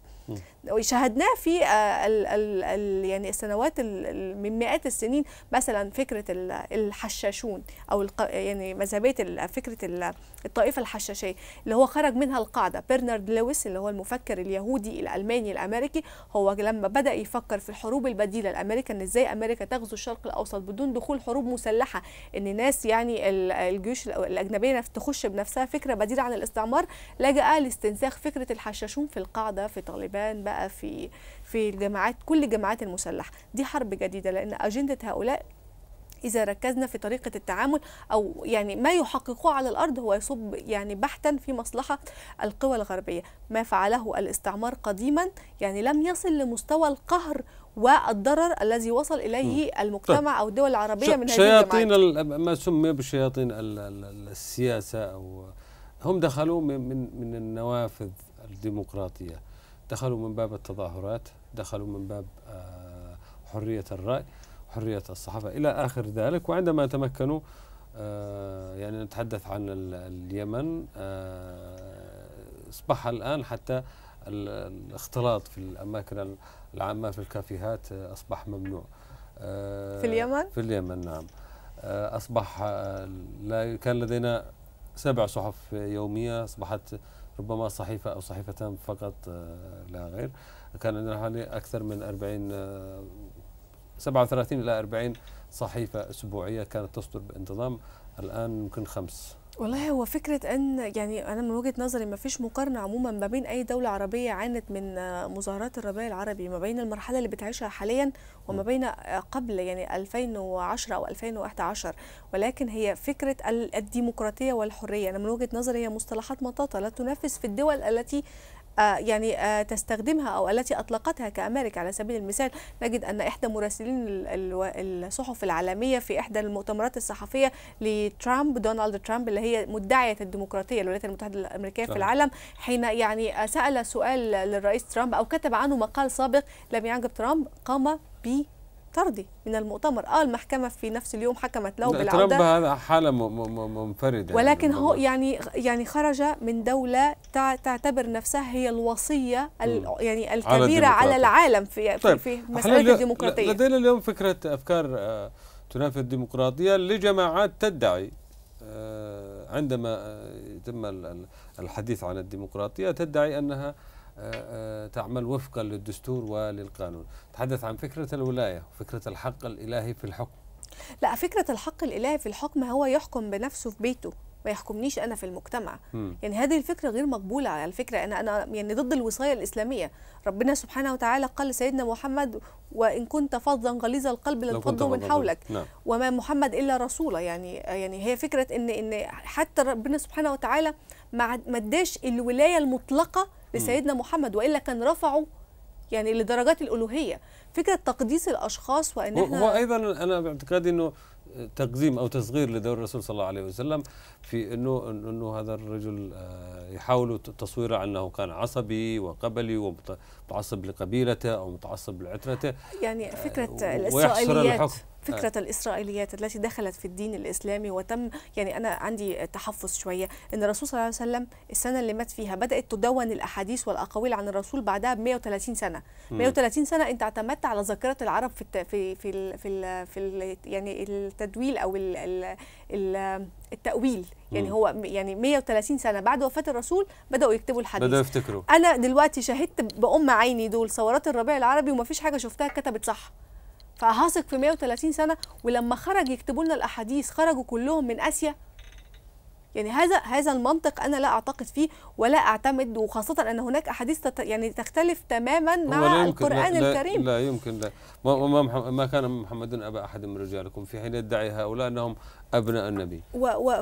شاهدناه في آه، ال ال الـ يعني السنوات من مئات السنين مثلا فكره الحشاشون او يعني مذهبيه فكره الطائفه الحشاشيه اللي هو خرج منها القاعده برنارد لويس اللي هو المفكر اليهودي الالماني الامريكي هو لما بدا يفكر في الحروب البديله الامريكا ان ازاي امريكا تغزو الشرق الاوسط بدون دخول حروب مسلحه ان ناس الناس يعني الجيوش الاجنبيه تخش بنفسها فكره بديله عن الاستعمار لجا لاستنساخ فكره الحشاشون في القاعده في طالبان بقى في في الجماعات كل الجماعات المسلحه دي حرب جديده لان اجنده هؤلاء اذا ركزنا في طريقه التعامل او يعني ما يحققوه على الارض هو يصب يعني بحتا في مصلحه القوى الغربيه ما فعله الاستعمار قديما يعني لم يصل لمستوى القهر والضرر الذي وصل اليه م. طيب. المجتمع او الدول العربيه من هذه شياطين ما سمي بشياطين السياسه او هم دخلوا من من من النوافذ الديمقراطيه دخلوا من باب التظاهرات دخلوا من باب آه، حريه الراي حريه الصحافه الى اخر ذلك وعندما تمكنوا آه، يعني نتحدث عن اليمن آه، اصبح الان حتى الاختلاط في الاماكن العامة في الكافيهات آه، أصبح ممنوع آه، في اليمن؟ في اليمن نعم آه، أصبح لا كان لدينا سبع صحف يومية أصبحت ربما صحيفة أو صحيفتان فقط لا غير كان عندنا حوالي أكثر من 40 37 إلى 40 صحيفة أسبوعية كانت تصدر بانتظام الآن يمكن خمس والله هو فكرة أن يعني أنا من وجهة نظري ما فيش مقارنة عموما ما بين أي دولة عربية عانت من آه، مظاهرات الربيع العربي ما بين المرحلة اللي بتعيشها حاليا وما بين آه، قبل يعني 2010 أو 2011 ولكن هي فكرة الديمقراطية والحرية أنا من وجهة نظري هي مصطلحات مطاطة لا تنافس في الدول التي آه، يعني آه، تستخدمها أو التي أطلقتها كأمريكا على سبيل المثال نجد أن إحدى مراسلين الصحف العالمية في إحدى المؤتمرات الصحفية لترامب دونالد ترامب اللي هي مدعية الديمقراطية الولايات المتحدة الأمريكية في العالم حين يعني آه، سأل سؤال للرئيس ترامب أو كتب عنه مقال سابق لم يعجب ترامب قام طردي من المؤتمر اه المحكمه في نفس اليوم حكمت له بالعوده ترامب هذا حاله منفرده يعني. ولكن هو يعني يعني خرج من دوله تعتبر نفسها هي الوصيه يعني الكبيره على, على العالم في طيب. في, مساله الديمقراطيه لدينا اليوم فكره افكار آه، تنافي الديمقراطيه لجماعات تدعي آه، عندما آه، يتم الحديث عن الديمقراطيه تدعي انها آه، آه، تعمل وفقا للدستور وللقانون تحدث عن فكرة الولاية وفكرة الحق الإلهي في الحكم لا فكرة الحق الإلهي في الحكم هو يحكم بنفسه في بيته ما يحكمنيش انا في المجتمع م. يعني هذه الفكره غير مقبوله على الفكرة انا انا يعني ضد الوصايه الاسلاميه ربنا سبحانه وتعالى قال لسيدنا محمد وان كنت فظا غليظ القلب لانفضوا من حولك نعم. وما محمد الا رسولا يعني يعني هي فكره ان ان حتى ربنا سبحانه وتعالى ما اداش الولايه المطلقه لسيدنا محمد والا كان رفعه يعني لدرجات الالوهيه فكره تقديس الاشخاص وان هو, هو ايضا انا باعتقادي انه تقديم او تصغير لدور الرسول صلى الله عليه وسلم في انه انه هذا الرجل آه، يحاولوا تصويره انه كان عصبي وقبلي ومتعصب لقبيلته او متعصب لعترته يعني فكره آه، الاسرائيليات فكرة آه. الإسرائيليات التي دخلت في الدين الإسلامي وتم يعني أنا عندي تحفظ شوية أن الرسول صلى الله عليه وسلم السنة اللي مات فيها بدأت تدون الأحاديث والأقاويل عن الرسول بعدها ب 130 سنة م. 130 سنة أنت اعتمدت على ذاكرة العرب في في في الـ في, الـ في الـ يعني التدويل أو الـ الـ الـ التأويل يعني مم. هو يعني 130 سنة بعد وفاة الرسول بدأوا يكتبوا الحديث بدأوا يفتكروا أنا دلوقتي شهدت بأم عيني دول ثورات الربيع العربي وما فيش حاجة شفتها كتبت صح فهثق في 130 سنه ولما خرج يكتبوا لنا الاحاديث خرجوا كلهم من اسيا يعني هذا هذا المنطق انا لا اعتقد فيه ولا اعتمد وخاصه ان هناك احاديث تت يعني تختلف تماما مع القران لا الكريم لا, لا يمكن لا ما, ما, ما كان محمد ابا احد من رجالكم في حين يدعي هؤلاء انهم أبناء النبي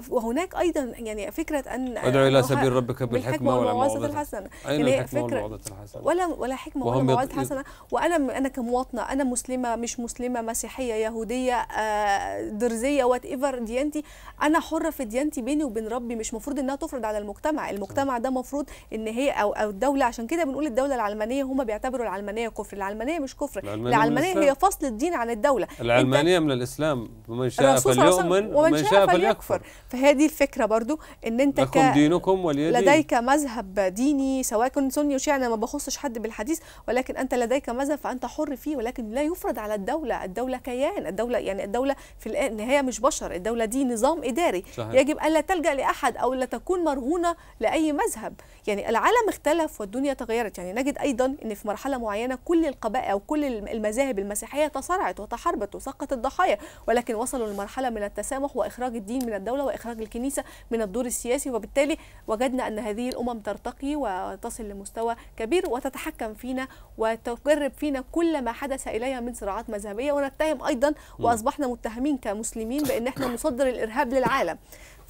وهناك أيضا يعني فكرة أن أدعو إلى سبيل ربك بالحكمة والموعظة الحسنة أين يعني الحكمة والموعظة الحسنة ولا ولا حكمة ولا موعظة حسنة وأنا أنا كمواطنة أنا مسلمة مش مسلمة مسيحية يهودية آه، درزية وات ايفر ديانتي أنا حرة في ديانتي بيني وبين ربي مش مفروض إنها تفرض على المجتمع المجتمع ده مفروض إن هي أو أو الدولة عشان كده بنقول الدولة العلمانية هم بيعتبروا العلمانية كفر العلمانية مش كفر العلمانية, العلمانية هي فصل الدين عن الدولة العلمانية من الإسلام ومن شاء فليؤمن ومن شاء فليكفر فهذه الفكره برضو ان انت لكم ك... دينكم ولي لديك مذهب ديني سواء كنت سني او انا ما بخصش حد بالحديث ولكن انت لديك مذهب فانت حر فيه ولكن لا يفرض على الدوله الدوله كيان الدوله يعني الدوله في النهايه مش بشر الدوله دي نظام اداري صحيح. يجب الا تلجا لاحد او لا تكون مرهونه لاي مذهب يعني العالم اختلف والدنيا تغيرت يعني نجد ايضا ان في مرحله معينه كل القبائل او كل المذاهب المسيحيه تصارعت وتحاربت وسقطت الضحايا ولكن وصلوا لمرحله من التسامح الروح واخراج الدين من الدوله واخراج الكنيسه من الدور السياسي وبالتالي وجدنا ان هذه الامم ترتقي وتصل لمستوى كبير وتتحكم فينا وتجرب فينا كل ما حدث اليها من صراعات مذهبيه ونتهم ايضا واصبحنا متهمين كمسلمين بان احنا نصدر الارهاب للعالم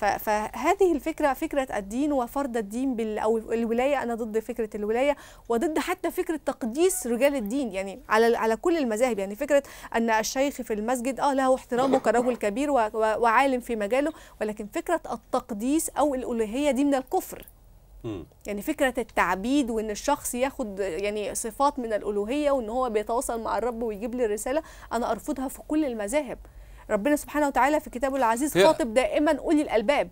فهذه الفكره فكره الدين وفرض الدين بال او الولايه انا ضد فكره الولايه وضد حتى فكره تقديس رجال الدين يعني على على كل المذاهب يعني فكره ان الشيخ في المسجد اه له احترامه كرجل كبير وعالم في مجاله ولكن فكره التقديس او الالوهيه دي من الكفر يعني فكره التعبيد وان الشخص ياخد يعني صفات من الالوهيه وان هو بيتواصل مع الرب ويجيب لي الرساله انا ارفضها في كل المذاهب ربنا سبحانه وتعالى في كتابه العزيز خاطب دائما اولي الالباب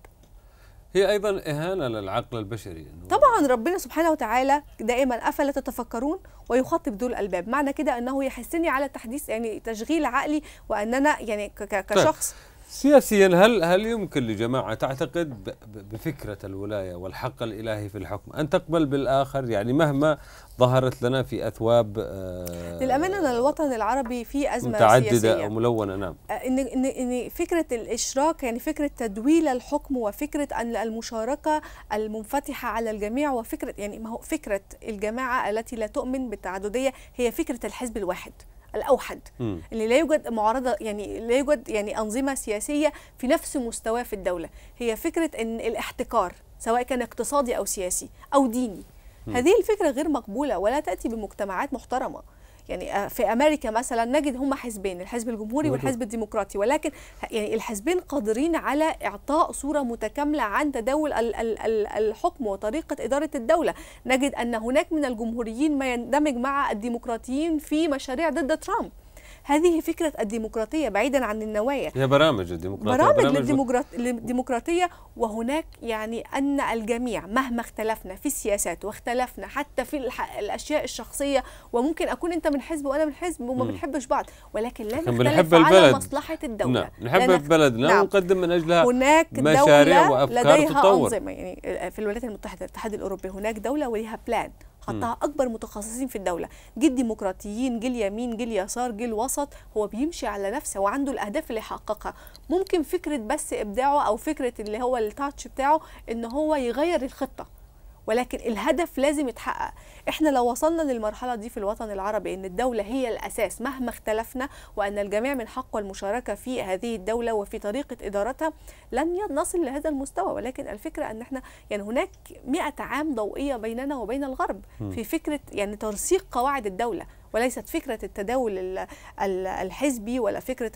هي ايضا اهانه للعقل البشري طبعا ربنا سبحانه وتعالى دائما افلا تتفكرون ويخاطب ذو الالباب معنى كده انه يحسني على تحديث يعني تشغيل عقلي وان انا يعني طيب. كشخص طيب. سياسيا هل هل يمكن لجماعه تعتقد بفكره الولايه والحق الالهي في الحكم ان تقبل بالاخر يعني مهما ظهرت لنا في اثواب آه، للامانه ان الوطن العربي فيه ازمه متعدده سياسية. متعدده ملونه نعم آه، ان ان ان فكره الاشراك يعني فكره تدويل الحكم وفكره ان المشاركه المنفتحه على الجميع وفكره يعني ما هو فكره الجماعه التي لا تؤمن بالتعدديه هي فكره الحزب الواحد الاوحد م. اللي لا يوجد معارضه يعني لا يوجد يعني انظمه سياسيه في نفس مستواه في الدوله هي فكره ان الاحتكار سواء كان اقتصادي او سياسي او ديني م. هذه الفكره غير مقبوله ولا تاتي بمجتمعات محترمه يعني آه، في امريكا مثلا نجد هم حزبين الحزب الجمهوري والحزب الديمقراطي ولكن يعني الحزبين قادرين على اعطاء صوره متكامله عن تداول الحكم وطريقه اداره الدوله نجد ان هناك من الجمهوريين ما يندمج مع الديمقراطيين في مشاريع ضد ترامب هذه فكره الديمقراطيه بعيدا عن النوايا هي برامج الديمقراطيه برامج, برامج للديمقراط... للديمقراطيه وهناك يعني ان الجميع مهما اختلفنا في السياسات واختلفنا حتى في الح... الاشياء الشخصيه وممكن اكون انت من حزب وانا من حزب وما بنحبش بعض ولكن لا نختلف على البلد. مصلحه نعم، الدوله نعم. نحب لنخ... بلدنا نعم. ونقدم من اجلها هناك مشاريع دولة وافكار لديها تطور. انظمه يعني في الولايات المتحده الاتحاد الاوروبي هناك دوله وليها بلان حطها اكبر متخصصين في الدوله جيل ديمقراطيين جيل يمين جيل يسار جيل وسط هو بيمشي على نفسه وعنده الاهداف اللي يحققها ممكن فكره بس ابداعه او فكره اللي هو التاتش بتاعه ان هو يغير الخطه ولكن الهدف لازم يتحقق احنا لو وصلنا للمرحله دي في الوطن العربي ان الدوله هي الاساس مهما اختلفنا وان الجميع من حقه المشاركه في هذه الدوله وفي طريقه ادارتها لن نصل لهذا المستوى ولكن الفكره ان احنا يعني هناك 100 عام ضوئيه بيننا وبين الغرب في فكره يعني ترسيخ قواعد الدوله وليست فكرة التداول الحزبي ولا فكرة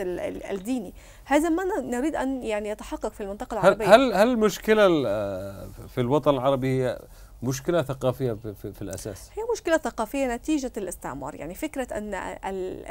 الديني هذا ما نريد أن يعني يتحقق في المنطقة العربية هل, هل المشكلة في الوطن العربي هي مشكلة ثقافية في, في الأساس هي مشكلة ثقافية نتيجة الاستعمار يعني فكرة أن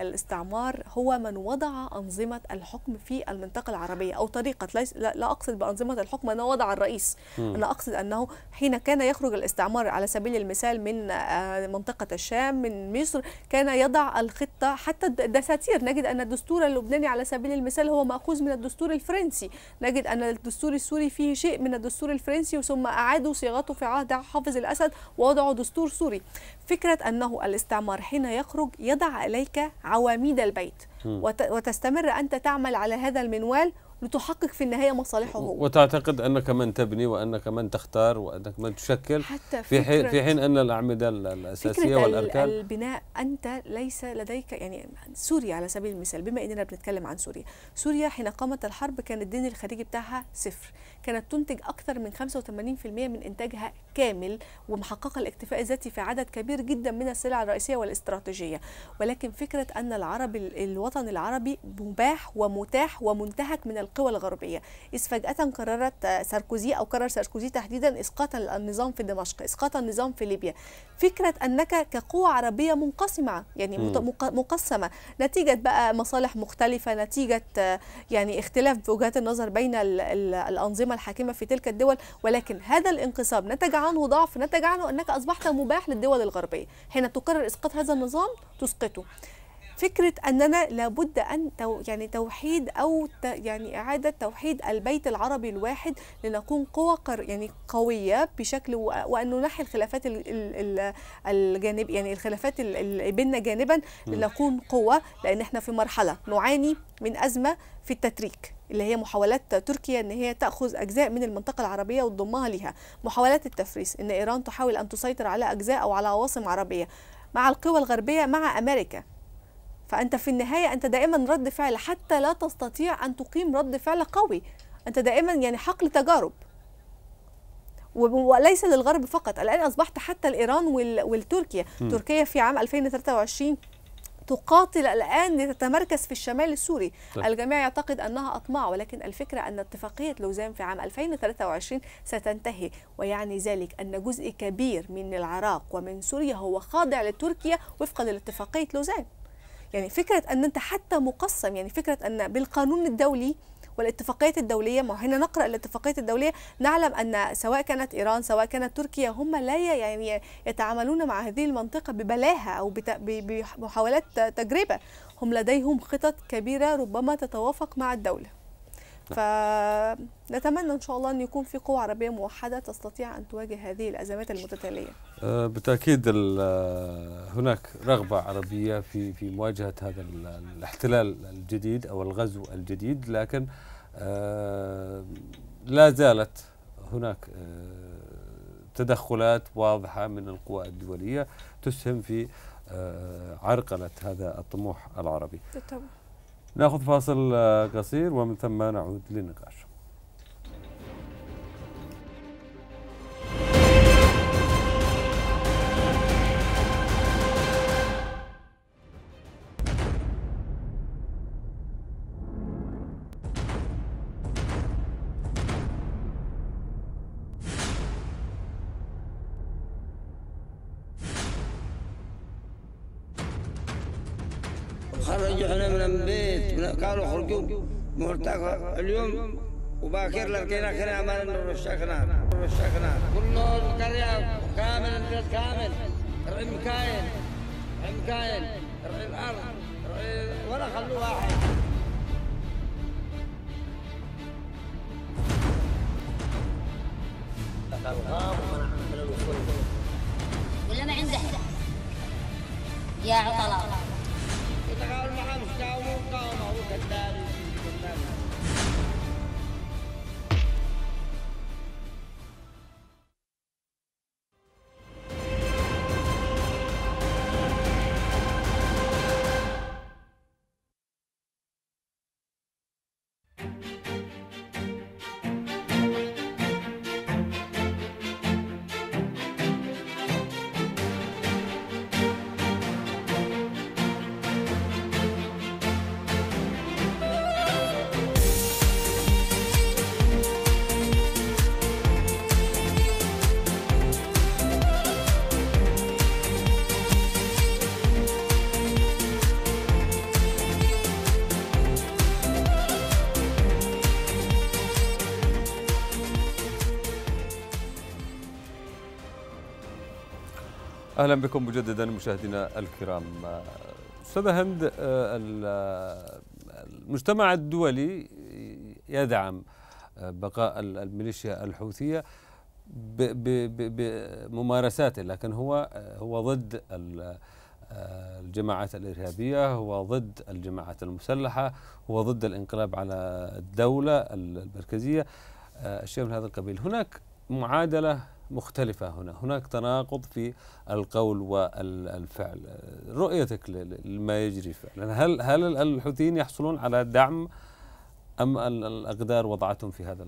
الاستعمار هو من وضع أنظمة الحكم في المنطقة العربية أو طريقة ليس لا أقصد بأنظمة الحكم أنه وضع الرئيس م. أنا أقصد أنه حين كان يخرج الاستعمار على سبيل المثال من آه، منطقة الشام من مصر كان يضع الخطة حتى الدساتير نجد أن الدستور اللبناني على سبيل المثال هو مأخوذ من الدستور الفرنسي نجد أن الدستور السوري فيه شيء من الدستور الفرنسي ثم أعادوا صياغته في عهد حافظ الأسد ووضعوا دستور سوري فكرة أنه الاستعمار حين يخرج يضع إليك عواميد البيت وتستمر أنت تعمل على هذا المنوال لتحقق في النهاية مصالحه هو وتعتقد أنك من تبني وأنك من تختار وأنك من تشكل حتى في حين, في حين أن الأعمدة الأساسية والأركان البناء أنت ليس لديك يعني سوريا على سبيل المثال بما أننا بنتكلم عن سوريا سوريا حين قامت الحرب كان الدين الخارجي بتاعها صفر كانت تنتج أكثر من 85% من إنتاجها كامل ومحققة الاكتفاء الذاتي في عدد كبير جدا من السلع الرئيسية والاستراتيجية ولكن فكرة أن العرب الوطن العربي مباح ومتاح ومنتهك من القوى الغربية إذ فجأة قررت ساركوزي أو قرر ساركوزي تحديدا إسقاط النظام في دمشق إسقاط النظام في ليبيا فكرة أنك كقوة عربية منقسمة يعني مقسمة نتيجة بقى مصالح مختلفة نتيجة يعني اختلاف وجهات النظر بين الأنظمة الحكومه الحاكمه في تلك الدول ولكن هذا الانقسام نتج عنه ضعف نتج عنه انك اصبحت مباح للدول الغربيه حين تقرر اسقاط هذا النظام تسقطه فكره اننا لابد ان تو يعني توحيد او يعني اعاده توحيد البيت العربي الواحد لنكون قوى يعني قويه بشكل وان ننحي الخلافات الجانب يعني الخلافات اللي بيننا جانبا لنكون قوه لان احنا في مرحله نعاني من ازمه في التتريك اللي هي محاولات تركيا ان هي تاخذ اجزاء من المنطقه العربيه وتضمها ليها محاولات التفريس ان ايران تحاول ان تسيطر على اجزاء او على عواصم عربيه مع القوى الغربيه مع امريكا فأنت في النهاية أنت دائما رد فعل حتى لا تستطيع أن تقيم رد فعل قوي أنت دائما يعني حقل تجارب وليس للغرب فقط الآن أصبحت حتى الإيران والتركيا م. تركيا في عام 2023 تقاتل الآن لتتمركز في الشمال السوري طيب. الجميع يعتقد أنها أطماع ولكن الفكرة أن اتفاقية لوزان في عام 2023 ستنتهي ويعني ذلك أن جزء كبير من العراق ومن سوريا هو خاضع لتركيا وفقا لاتفاقية لوزان يعني فكره ان انت حتى مقسم يعني فكره ان بالقانون الدولي والاتفاقيات الدولية ما هنا نقرأ الاتفاقيات الدولية نعلم أن سواء كانت إيران سواء كانت تركيا هم لا يعني يتعاملون مع هذه المنطقة ببلاهة أو بمحاولات تجربة هم لديهم خطط كبيرة ربما تتوافق مع الدولة نعم. فنتمنى ان شاء الله ان يكون في قوه عربيه موحده تستطيع ان تواجه هذه الازمات المتتاليه أه، بالتاكيد هناك رغبه عربيه في في مواجهه هذا الاحتلال الجديد او الغزو الجديد لكن أه، لا زالت هناك أه، تدخلات واضحه من القوى الدوليه تسهم في عرقله هذا الطموح العربي بالطبع. ناخذ فاصل آه، قصير ومن ثم نعود للنقاش رجعنا من البيت قالوا خرجوا مرتاح اليوم وباكر لقينا خير عمل رشقنا رشقنا كل القرية كامل البلد كامل رعي مكاين رعي مكاين رعي الأرض رعي ولا خلوا واحد الغاب ومنعنا من الوصول انا عندي يا عطلات اهلا بكم مجددا مشاهدينا الكرام استاذه هند المجتمع الدولي يدعم بقاء الميليشيا الحوثيه بممارساته لكن هو هو ضد الجماعات الارهابيه هو ضد الجماعات المسلحه هو ضد الانقلاب على الدوله المركزيه اشياء من هذا القبيل هناك معادله مختلفة هنا هناك تناقض في القول والفعل رؤيتك لما يجري فعلا هل, هل الحوثيين يحصلون على دعم أم الأقدار وضعتهم في هذا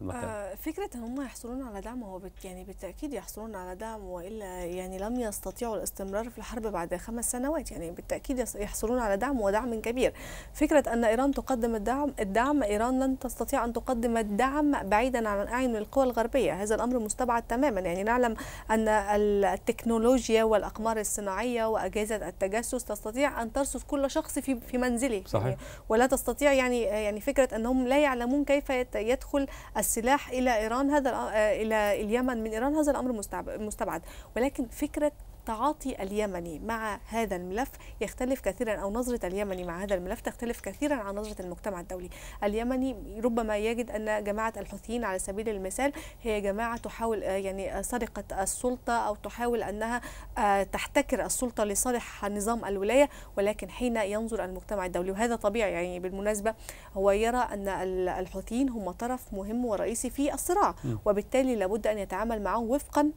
المكان؟ آه فكره ان هم يحصلون على دعم هو بت يعني بالتاكيد يحصلون على دعم والا يعني لم يستطيعوا الاستمرار في الحرب بعد خمس سنوات يعني بالتاكيد يحصلون على دعم ودعم كبير. فكره ان ايران تقدم الدعم الدعم ايران لن تستطيع ان تقدم الدعم بعيدا عن اعين القوى الغربيه، هذا الامر مستبعد تماما يعني نعلم ان التكنولوجيا والاقمار الصناعيه واجهزه التجسس تستطيع ان ترصد كل شخص في في منزله صحيح. يعني ولا تستطيع يعني يعني فكره انهم لا يعلمون كيف يدخل السلاح الى ايران هذا آه، الى اليمن من ايران هذا الامر مستبعد ولكن فكره تعاطي اليمني مع هذا الملف يختلف كثيرا أو نظرة اليمني مع هذا الملف تختلف كثيرا عن نظرة المجتمع الدولي اليمني ربما يجد أن جماعة الحوثيين على سبيل المثال هي جماعة تحاول آه، يعني سرقة السلطة أو تحاول أنها آه، تحتكر السلطة لصالح نظام الولاية ولكن حين ينظر المجتمع الدولي وهذا طبيعي يعني بالمناسبة هو يرى أن الحوثيين هم طرف مهم ورئيسي في الصراع وبالتالي لابد أن يتعامل معه وفقا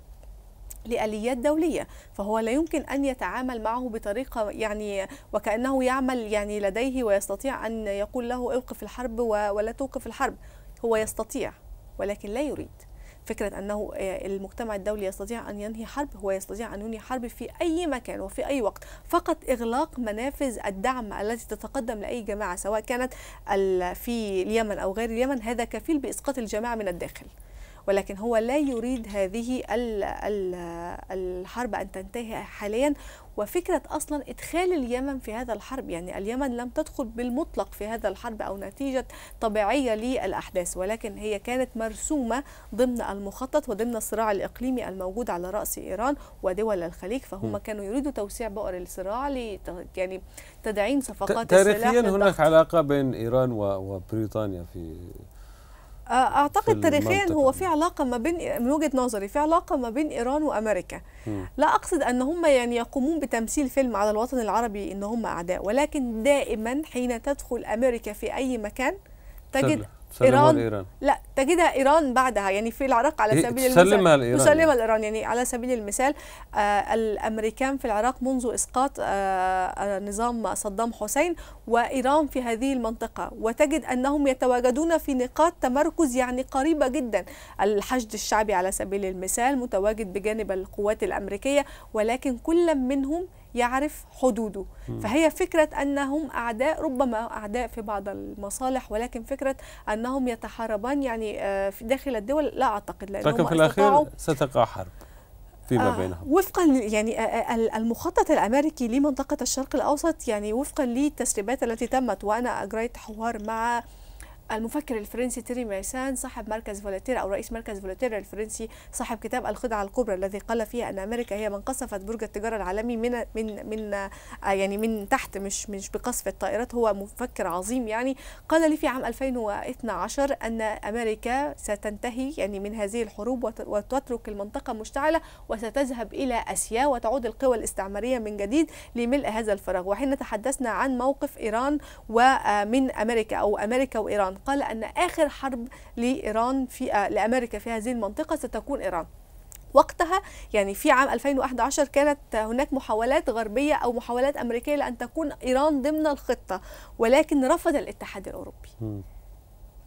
لآليات دولية فهو لا يمكن أن يتعامل معه بطريقة يعني وكأنه يعمل يعني لديه ويستطيع أن يقول له أوقف الحرب ولا توقف الحرب هو يستطيع ولكن لا يريد فكرة أنه آه، المجتمع الدولي يستطيع أن ينهي حرب هو يستطيع أن ينهي حرب في أي مكان وفي أي وقت فقط إغلاق منافذ الدعم التي تتقدم لأي جماعة سواء كانت في اليمن أو غير اليمن هذا كفيل بإسقاط الجماعة من الداخل ولكن هو لا يريد هذه الحرب أن تنتهي حاليا وفكرة أصلا إدخال اليمن في هذا الحرب يعني اليمن لم تدخل بالمطلق في هذا الحرب أو نتيجة طبيعية للأحداث ولكن هي كانت مرسومة ضمن المخطط وضمن الصراع الإقليمي الموجود على رأس إيران ودول الخليج فهم م. كانوا يريدوا توسيع بؤر الصراع ل يعني تدعيم صفقات تاريخيا هناك علاقة بين إيران وبريطانيا في اعتقد تاريخيا هو في علاقه ما بين من وجهه نظري في علاقه ما بين ايران وامريكا م. لا اقصد ان هم يعني يقومون بتمثيل فيلم على الوطن العربي ان هم اعداء ولكن دائما حين تدخل امريكا في اي مكان تجد إيران, إيران لا تجدها إيران بعدها يعني في العراق على إيه، سبيل تسلمها المثال يعني. تسلمها لإيران يعني على سبيل المثال آه الأمريكان في العراق منذ إسقاط آه،, آه نظام صدام حسين وإيران في هذه المنطقة وتجد أنهم يتواجدون في نقاط تمركز يعني قريبة جدا الحشد الشعبي على سبيل المثال متواجد بجانب القوات الأمريكية ولكن كل منهم يعرف حدوده م. فهي فكرة أنهم أعداء ربما أعداء في بعض المصالح ولكن فكرة أنهم يتحاربان يعني آه، في داخل الدول لا أعتقد لأنهم لكن في الأخير ستقع حرب فيما آه بينهم وفقا يعني آه، آه، المخطط الامريكي لمنطقه الشرق الاوسط يعني وفقا للتسريبات التي تمت وانا اجريت حوار مع المفكر الفرنسي تيري ميسان صاحب مركز فولتير أو رئيس مركز فولتير الفرنسي صاحب كتاب الخدعة الكبرى الذي قال فيها أن أمريكا هي من قصفت برج التجارة العالمي من من من آه، يعني من تحت مش مش بقصف الطائرات هو مفكر عظيم يعني قال لي في عام 2012 أن أمريكا ستنتهي يعني من هذه الحروب وتترك المنطقة مشتعلة وستذهب إلى أسيا وتعود القوى الاستعمارية من جديد لملء هذا الفراغ وحين تحدثنا عن موقف إيران ومن آه، أمريكا أو أمريكا وإيران قال أن آخر حرب لإيران في لأمريكا في هذه المنطقة ستكون إيران وقتها يعني في عام 2011 كانت هناك محاولات غربية أو محاولات أمريكية لأن تكون إيران ضمن الخطة ولكن رفض الاتحاد الأوروبي م.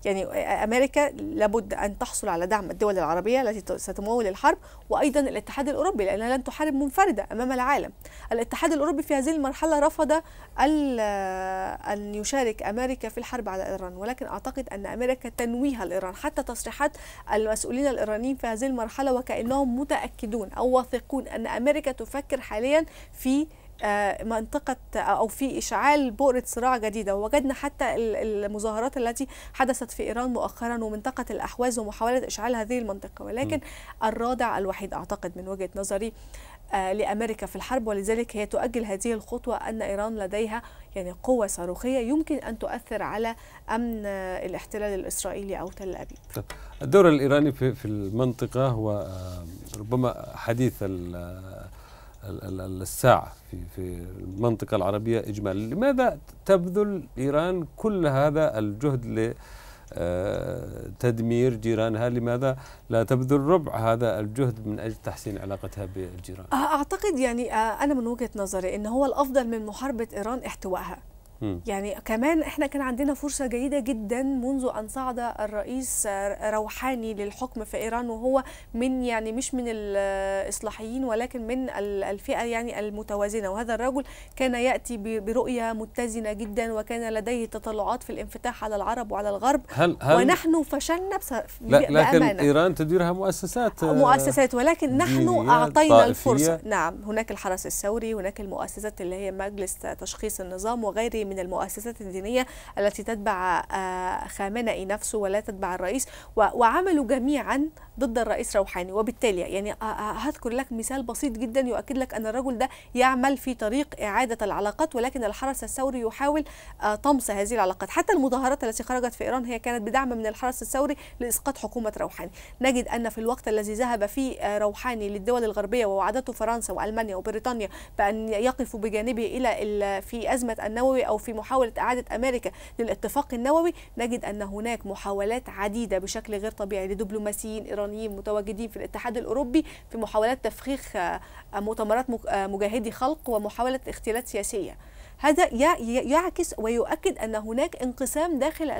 يعني امريكا لابد ان تحصل على دعم الدول العربيه التي ستمول الحرب وايضا الاتحاد الاوروبي لانها لن تحارب منفرده امام العالم. الاتحاد الاوروبي في هذه المرحله رفض آه، ان يشارك امريكا في الحرب على ايران ولكن اعتقد ان امريكا تنويها لايران حتى تصريحات المسؤولين الايرانيين في هذه المرحله وكانهم متاكدون او واثقون ان امريكا تفكر حاليا في آه، منطقة أو في إشعال بؤرة صراع جديدة ووجدنا حتى المظاهرات التي حدثت في إيران مؤخرا ومنطقة الأحواز ومحاولة إشعال هذه المنطقة ولكن م. الرادع الوحيد أعتقد من وجهة نظري آه، لأمريكا في الحرب ولذلك هي تؤجل هذه الخطوة أن إيران لديها يعني قوة صاروخية يمكن أن تؤثر على أمن آه، الاحتلال الإسرائيلي أو تل أبيب طيب، الدور الإيراني في المنطقة هو ربما حديث الساعة في في المنطقة العربية إجمالا لماذا تبذل إيران كل هذا الجهد ل آه، تدمير جيرانها لماذا لا تبذل ربع هذا الجهد من أجل تحسين علاقتها بالجيران أعتقد يعني آه، أنا من وجهة نظري أن هو الأفضل من محاربة إيران احتوائها يعني كمان احنا كان عندنا فرصه جيده جدا منذ ان صعد الرئيس روحاني للحكم في ايران وهو من يعني مش من الاصلاحيين ولكن من الفئه يعني المتوازنه وهذا الرجل كان ياتي برؤيه متزنه جدا وكان لديه تطلعات في الانفتاح على العرب وعلى الغرب هل هل ونحن فشلنا بس لا لكن ايران تديرها مؤسسات آه، مؤسسات ولكن نحن اعطينا طائفية. الفرصه نعم هناك الحرس الثوري هناك المؤسسات اللي هي مجلس تشخيص النظام وغيره من المؤسسات الدينية التي تتبع آه، خامنئي نفسه ولا تتبع الرئيس وعملوا جميعا ضد الرئيس روحاني وبالتالي يعني آه، آه، هذكر لك مثال بسيط جدا يؤكد لك أن الرجل ده يعمل في طريق إعادة العلاقات ولكن الحرس الثوري يحاول طمس هذه العلاقات حتى المظاهرات التي خرجت في إيران هي كانت بدعم من الحرس الثوري لإسقاط حكومة روحاني نجد أن في الوقت الذي ذهب فيه روحاني للدول الغربية ووعدته فرنسا وألمانيا وبريطانيا بأن يقفوا بجانبه إلى في أزمة النووي أو في محاولة إعادة أمريكا للاتفاق النووي نجد أن هناك محاولات عديدة بشكل غير طبيعي لدبلوماسيين إيرانيين متواجدين في الاتحاد الأوروبي في محاولات تفخيخ آه، مؤتمرات آه، مجاهدي خلق ومحاولة اغتيالات سياسية هذا يعكس ويؤكد أن هناك انقسام داخل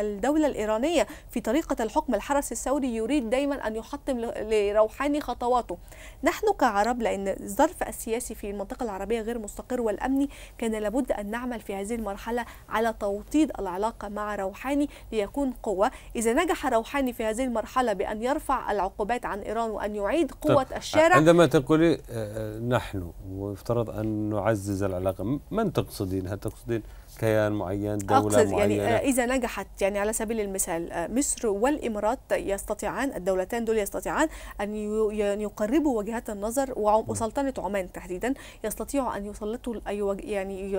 الدولة الإيرانية في طريقة الحكم الحرس الثوري يريد دايما أن يحطم لروحاني خطواته نحن كعرب لأن الظرف السياسي في المنطقة العربية غير مستقر والأمني كان لابد أن نعمل في هذه المرحلة على توطيد العلاقة مع روحاني ليكون قوة إذا نجح روحاني في هذه المرحلة بأن يرفع العقوبات عن إيران وأن يعيد قوة الشارع عندما تقولي آه، آه، نحن وافترض أن نعزز العلاقة من تقصدين؟ هل تقصدين كيان معين دولة أقصد يعني، معينة؟ يعني إذا نجحت يعني على سبيل المثال آه، مصر والإمارات يستطيعان الدولتان دول يستطيعان أن يقربوا وجهات النظر وسلطنة عمان تحديدا يستطيعوا أن يسلطوا يعني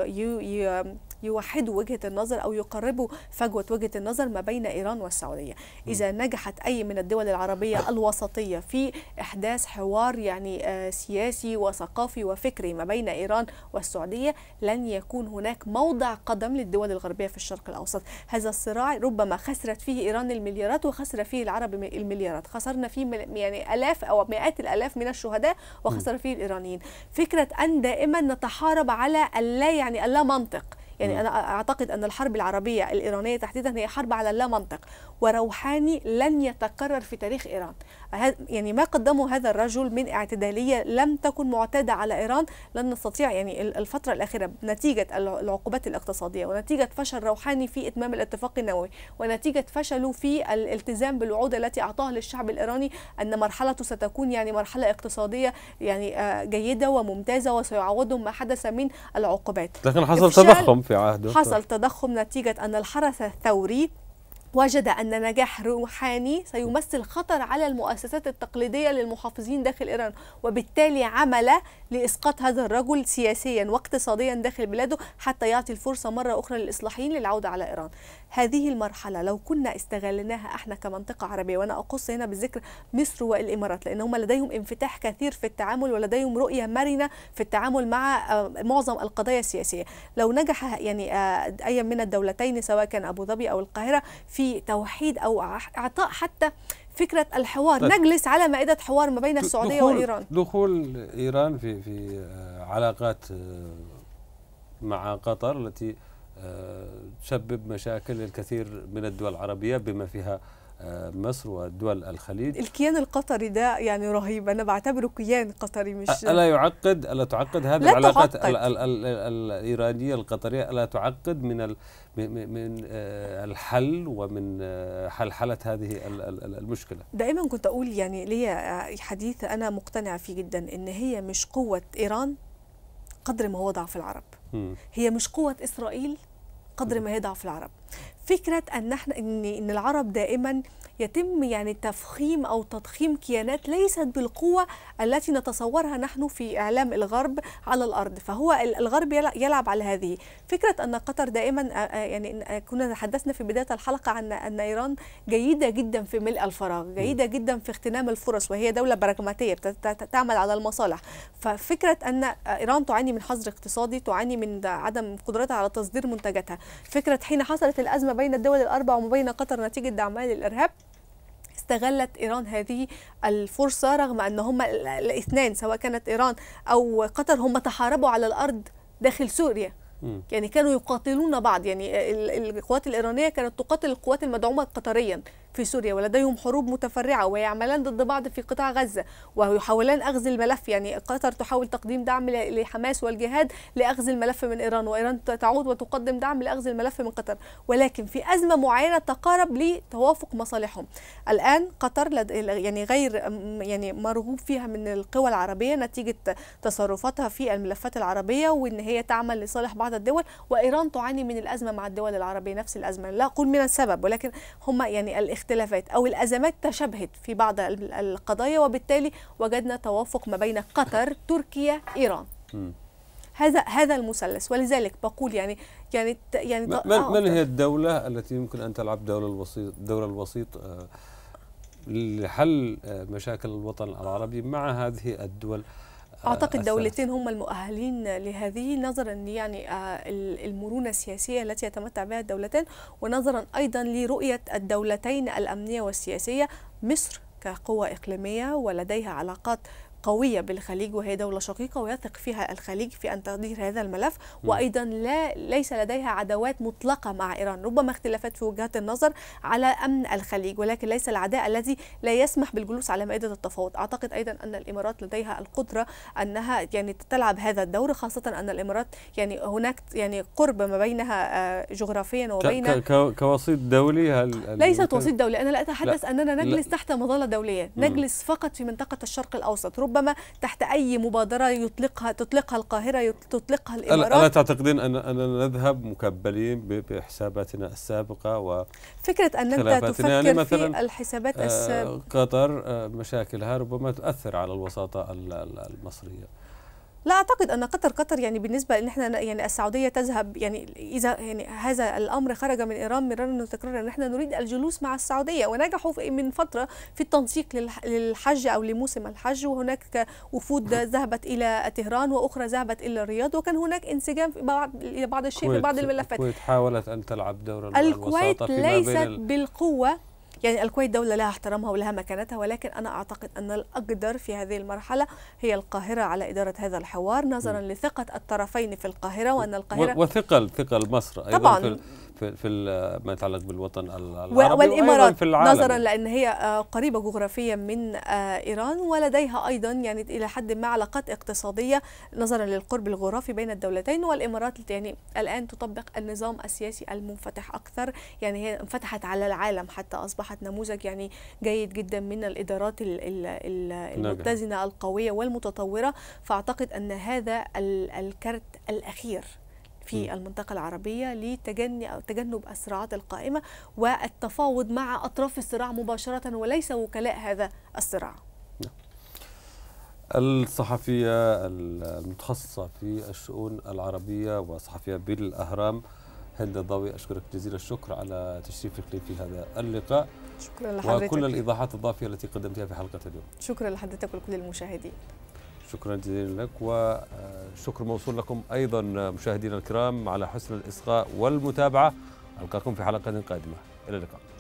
يوحدوا وجهه النظر او يقربوا فجوه وجهه النظر ما بين ايران والسعوديه اذا نجحت اي من الدول العربيه [COUGHS] الوسطيه في احداث حوار يعني آه، سياسي وثقافي وفكري ما بين ايران والسعوديه لن يكون هناك موضع قدم للدول الغربيه في الشرق الاوسط هذا الصراع ربما خسرت فيه ايران المليارات وخسر فيه العرب المليارات خسرنا فيه يعني الاف او مئات الالاف من الشهداء وخسر فيه الايرانيين فكره ان دائما نتحارب على اللا يعني اللا منطق يعني م. انا اعتقد ان الحرب العربيه الايرانيه تحديدا هي حرب على لا منطق وروحاني لن يتكرر في تاريخ ايران يعني ما قدمه هذا الرجل من اعتدالية لم تكن معتادة على إيران لن نستطيع يعني الفترة الأخيرة نتيجة العقوبات الاقتصادية ونتيجة فشل روحاني في إتمام الاتفاق النووي ونتيجة فشله في الالتزام بالوعود التي أعطاها للشعب الإيراني أن مرحلته ستكون يعني مرحلة اقتصادية يعني آه، جيدة وممتازة وسيعوضهم ما حدث من العقوبات لكن حصل تضخم في عهده حصل تضخم نتيجة أن الحرس الثوري وجد أن نجاح روحاني سيمثل خطر على المؤسسات التقليدية للمحافظين داخل إيران وبالتالي عمل لإسقاط هذا الرجل سياسيا واقتصاديا داخل بلاده حتى يعطي الفرصة مرة أخرى للإصلاحيين للعودة على إيران هذه المرحلة لو كنا استغلناها احنا كمنطقة عربية وأنا أقص هنا بالذكر مصر والإمارات لأن هم لديهم انفتاح كثير في التعامل ولديهم رؤية مرنة في التعامل مع آه، معظم القضايا السياسية لو نجح يعني آه، أي من الدولتين سواء كان أبو ظبي أو القاهرة في في توحيد او اعطاء حتى فكره الحوار طيب. نجلس على مائده حوار ما بين السعوديه دخول وايران دخول ايران في في آه، علاقات آه، مع قطر التي آه، تسبب مشاكل للكثير من الدول العربيه بما فيها مصر ودول الخليج الكيان القطري ده يعني رهيب انا بعتبره كيان قطري مش الا يعقد الا تعقد هذه العلاقات الايرانيه القطريه الا تعقد من ال من آه، الحل ومن آه، حلحله هذه المشكله دائما كنت اقول يعني ليا آه، حديث انا مقتنعه فيه جدا ان هي مش قوه ايران قدر ما هو ضعف العرب هي مش قوه اسرائيل قدر ما هي ضعف العرب فكره ان احنا ان العرب دائما يتم يعني تفخيم أو تضخيم كيانات ليست بالقوة التي نتصورها نحن في إعلام الغرب على الأرض فهو الغرب يلعب على هذه فكرة أن قطر دائما آه، آه، يعني آه، كنا تحدثنا في بداية الحلقة عن أن إيران جيدة جدا في ملء الفراغ جيدة جدا في اغتنام الفرص وهي دولة براغماتية تعمل على المصالح ففكرة أن إيران تعاني من حظر اقتصادي تعاني من عدم قدرتها على تصدير منتجاتها فكرة حين حصلت الأزمة بين الدول الأربع وما بين قطر نتيجة دعمها للإرهاب استغلت إيران هذه الفرصة رغم أن هم الاثنان سواء كانت إيران أو قطر هم تحاربوا على الأرض داخل سوريا يعني كانوا يقاتلون بعض يعني القوات الإيرانية كانت تقاتل القوات المدعومة قطريا في سوريا ولديهم حروب متفرعة ويعملان ضد بعض في قطاع غزة ويحاولان أخذ الملف يعني قطر تحاول تقديم دعم لحماس والجهاد لأخذ الملف من إيران وإيران تعود وتقدم دعم لأخذ الملف من قطر ولكن في أزمة معينة تقارب لتوافق مصالحهم الآن قطر يعني غير يعني مرغوب فيها من القوى العربية نتيجة تصرفاتها في الملفات العربية وإن هي تعمل لصالح بعض الدول وإيران تعاني من الأزمة مع الدول العربية نفس الأزمة لا أقول من السبب ولكن هم يعني الإخ الاختلافات أو الأزمات تشابهت في بعض القضايا وبالتالي وجدنا توافق ما بين قطر تركيا إيران هذا هذا المثلث ولذلك بقول يعني يعني يعني من, من آه، هي الدولة التي يمكن أن تلعب دولة الوسيط دور الوسيط آه، لحل آه، مشاكل الوطن العربي مع هذه الدول اعتقد دولتين هم المؤهلين لهذه نظرا يعني آه، المرونه السياسيه التي يتمتع بها الدولتان ونظرا ايضا لرؤيه الدولتين الامنيه والسياسيه مصر كقوة إقليمية ولديها علاقات قوية بالخليج وهي دولة شقيقة ويثق فيها الخليج في أن تدير هذا الملف وأيضا لا ليس لديها عداوات مطلقة مع إيران ربما اختلافات في وجهات النظر على أمن الخليج ولكن ليس العداء الذي لا يسمح بالجلوس على مائدة التفاوض أعتقد أيضا أن الإمارات لديها القدرة أنها يعني تلعب هذا الدور خاصة أن الإمارات يعني هناك يعني قرب ما بينها آه، جغرافيا وبين كوسيط دولي هل ليست وسيط دولي أنا لا أتحدث لا. أننا نجلس لا. تحت مظلة دولية نجلس فقط في منطقة الشرق الأوسط ربما تحت أي مبادرة يطلقها تطلقها القاهرة تطلقها الإمارات ألا تعتقدين أن أننا نذهب مكبلين بحساباتنا السابقة و فكرة أن أنت يعني تفكر يعني مثلاً في الحسابات السابقة آه، قطر آه، مشاكلها ربما تؤثر على الوساطة المصرية لا اعتقد ان قطر قطر يعني بالنسبه ان احنا يعني السعوديه تذهب يعني اذا يعني هذا الامر خرج من ايران مرارا وتكرارا ان احنا نريد الجلوس مع السعوديه ونجحوا من فتره في التنسيق للحج او لموسم الحج وهناك وفود ذهبت الى طهران واخرى ذهبت الى الرياض وكان هناك انسجام في بعض بعض الشيء في بعض الملفات الكويت حاولت ان تلعب دور الوساطه الكويت ليست بالقوه يعني الكويت دولة لها احترامها ولها مكانتها ولكن أنا أعتقد أن الأقدر في هذه المرحلة هي القاهرة على إدارة هذا الحوار نظرا لثقة الطرفين في القاهرة وأن القاهرة وثقل ثقل مصر أيضا طبعا في في ما يتعلق بالوطن العربي والامارات في العالم نظرا لان هي آه، قريبه جغرافيا من آه، ايران ولديها ايضا يعني الى حد ما علاقات اقتصاديه نظرا للقرب الجغرافي بين الدولتين والامارات يعني الان تطبق النظام السياسي المنفتح اكثر يعني هي انفتحت على العالم حتى اصبحت نموذج يعني جيد جدا من الادارات المتزنه القويه والمتطوره فاعتقد ان هذا الكارت الاخير في المنطقة العربية لتجني أو تجنب الصراعات القائمة والتفاوض مع أطراف الصراع مباشرة وليس وكلاء هذا الصراع نعم. الصحفية المتخصصة في الشؤون العربية وصحفية بالأهرام هند الضوي أشكرك جزيل الشكر على تشريفك لي في هذا اللقاء شكرا لحضرتك وكل الإيضاحات الضافية التي قدمتها في حلقة اليوم شكرا لحضرتك ولكل المشاهدين شكرا جزيلا لك وشكر آه، موصول لكم أيضا آه، مشاهدينا الكرام على حسن الإصغاء والمتابعة ألقاكم في حلقة قادمة إلى اللقاء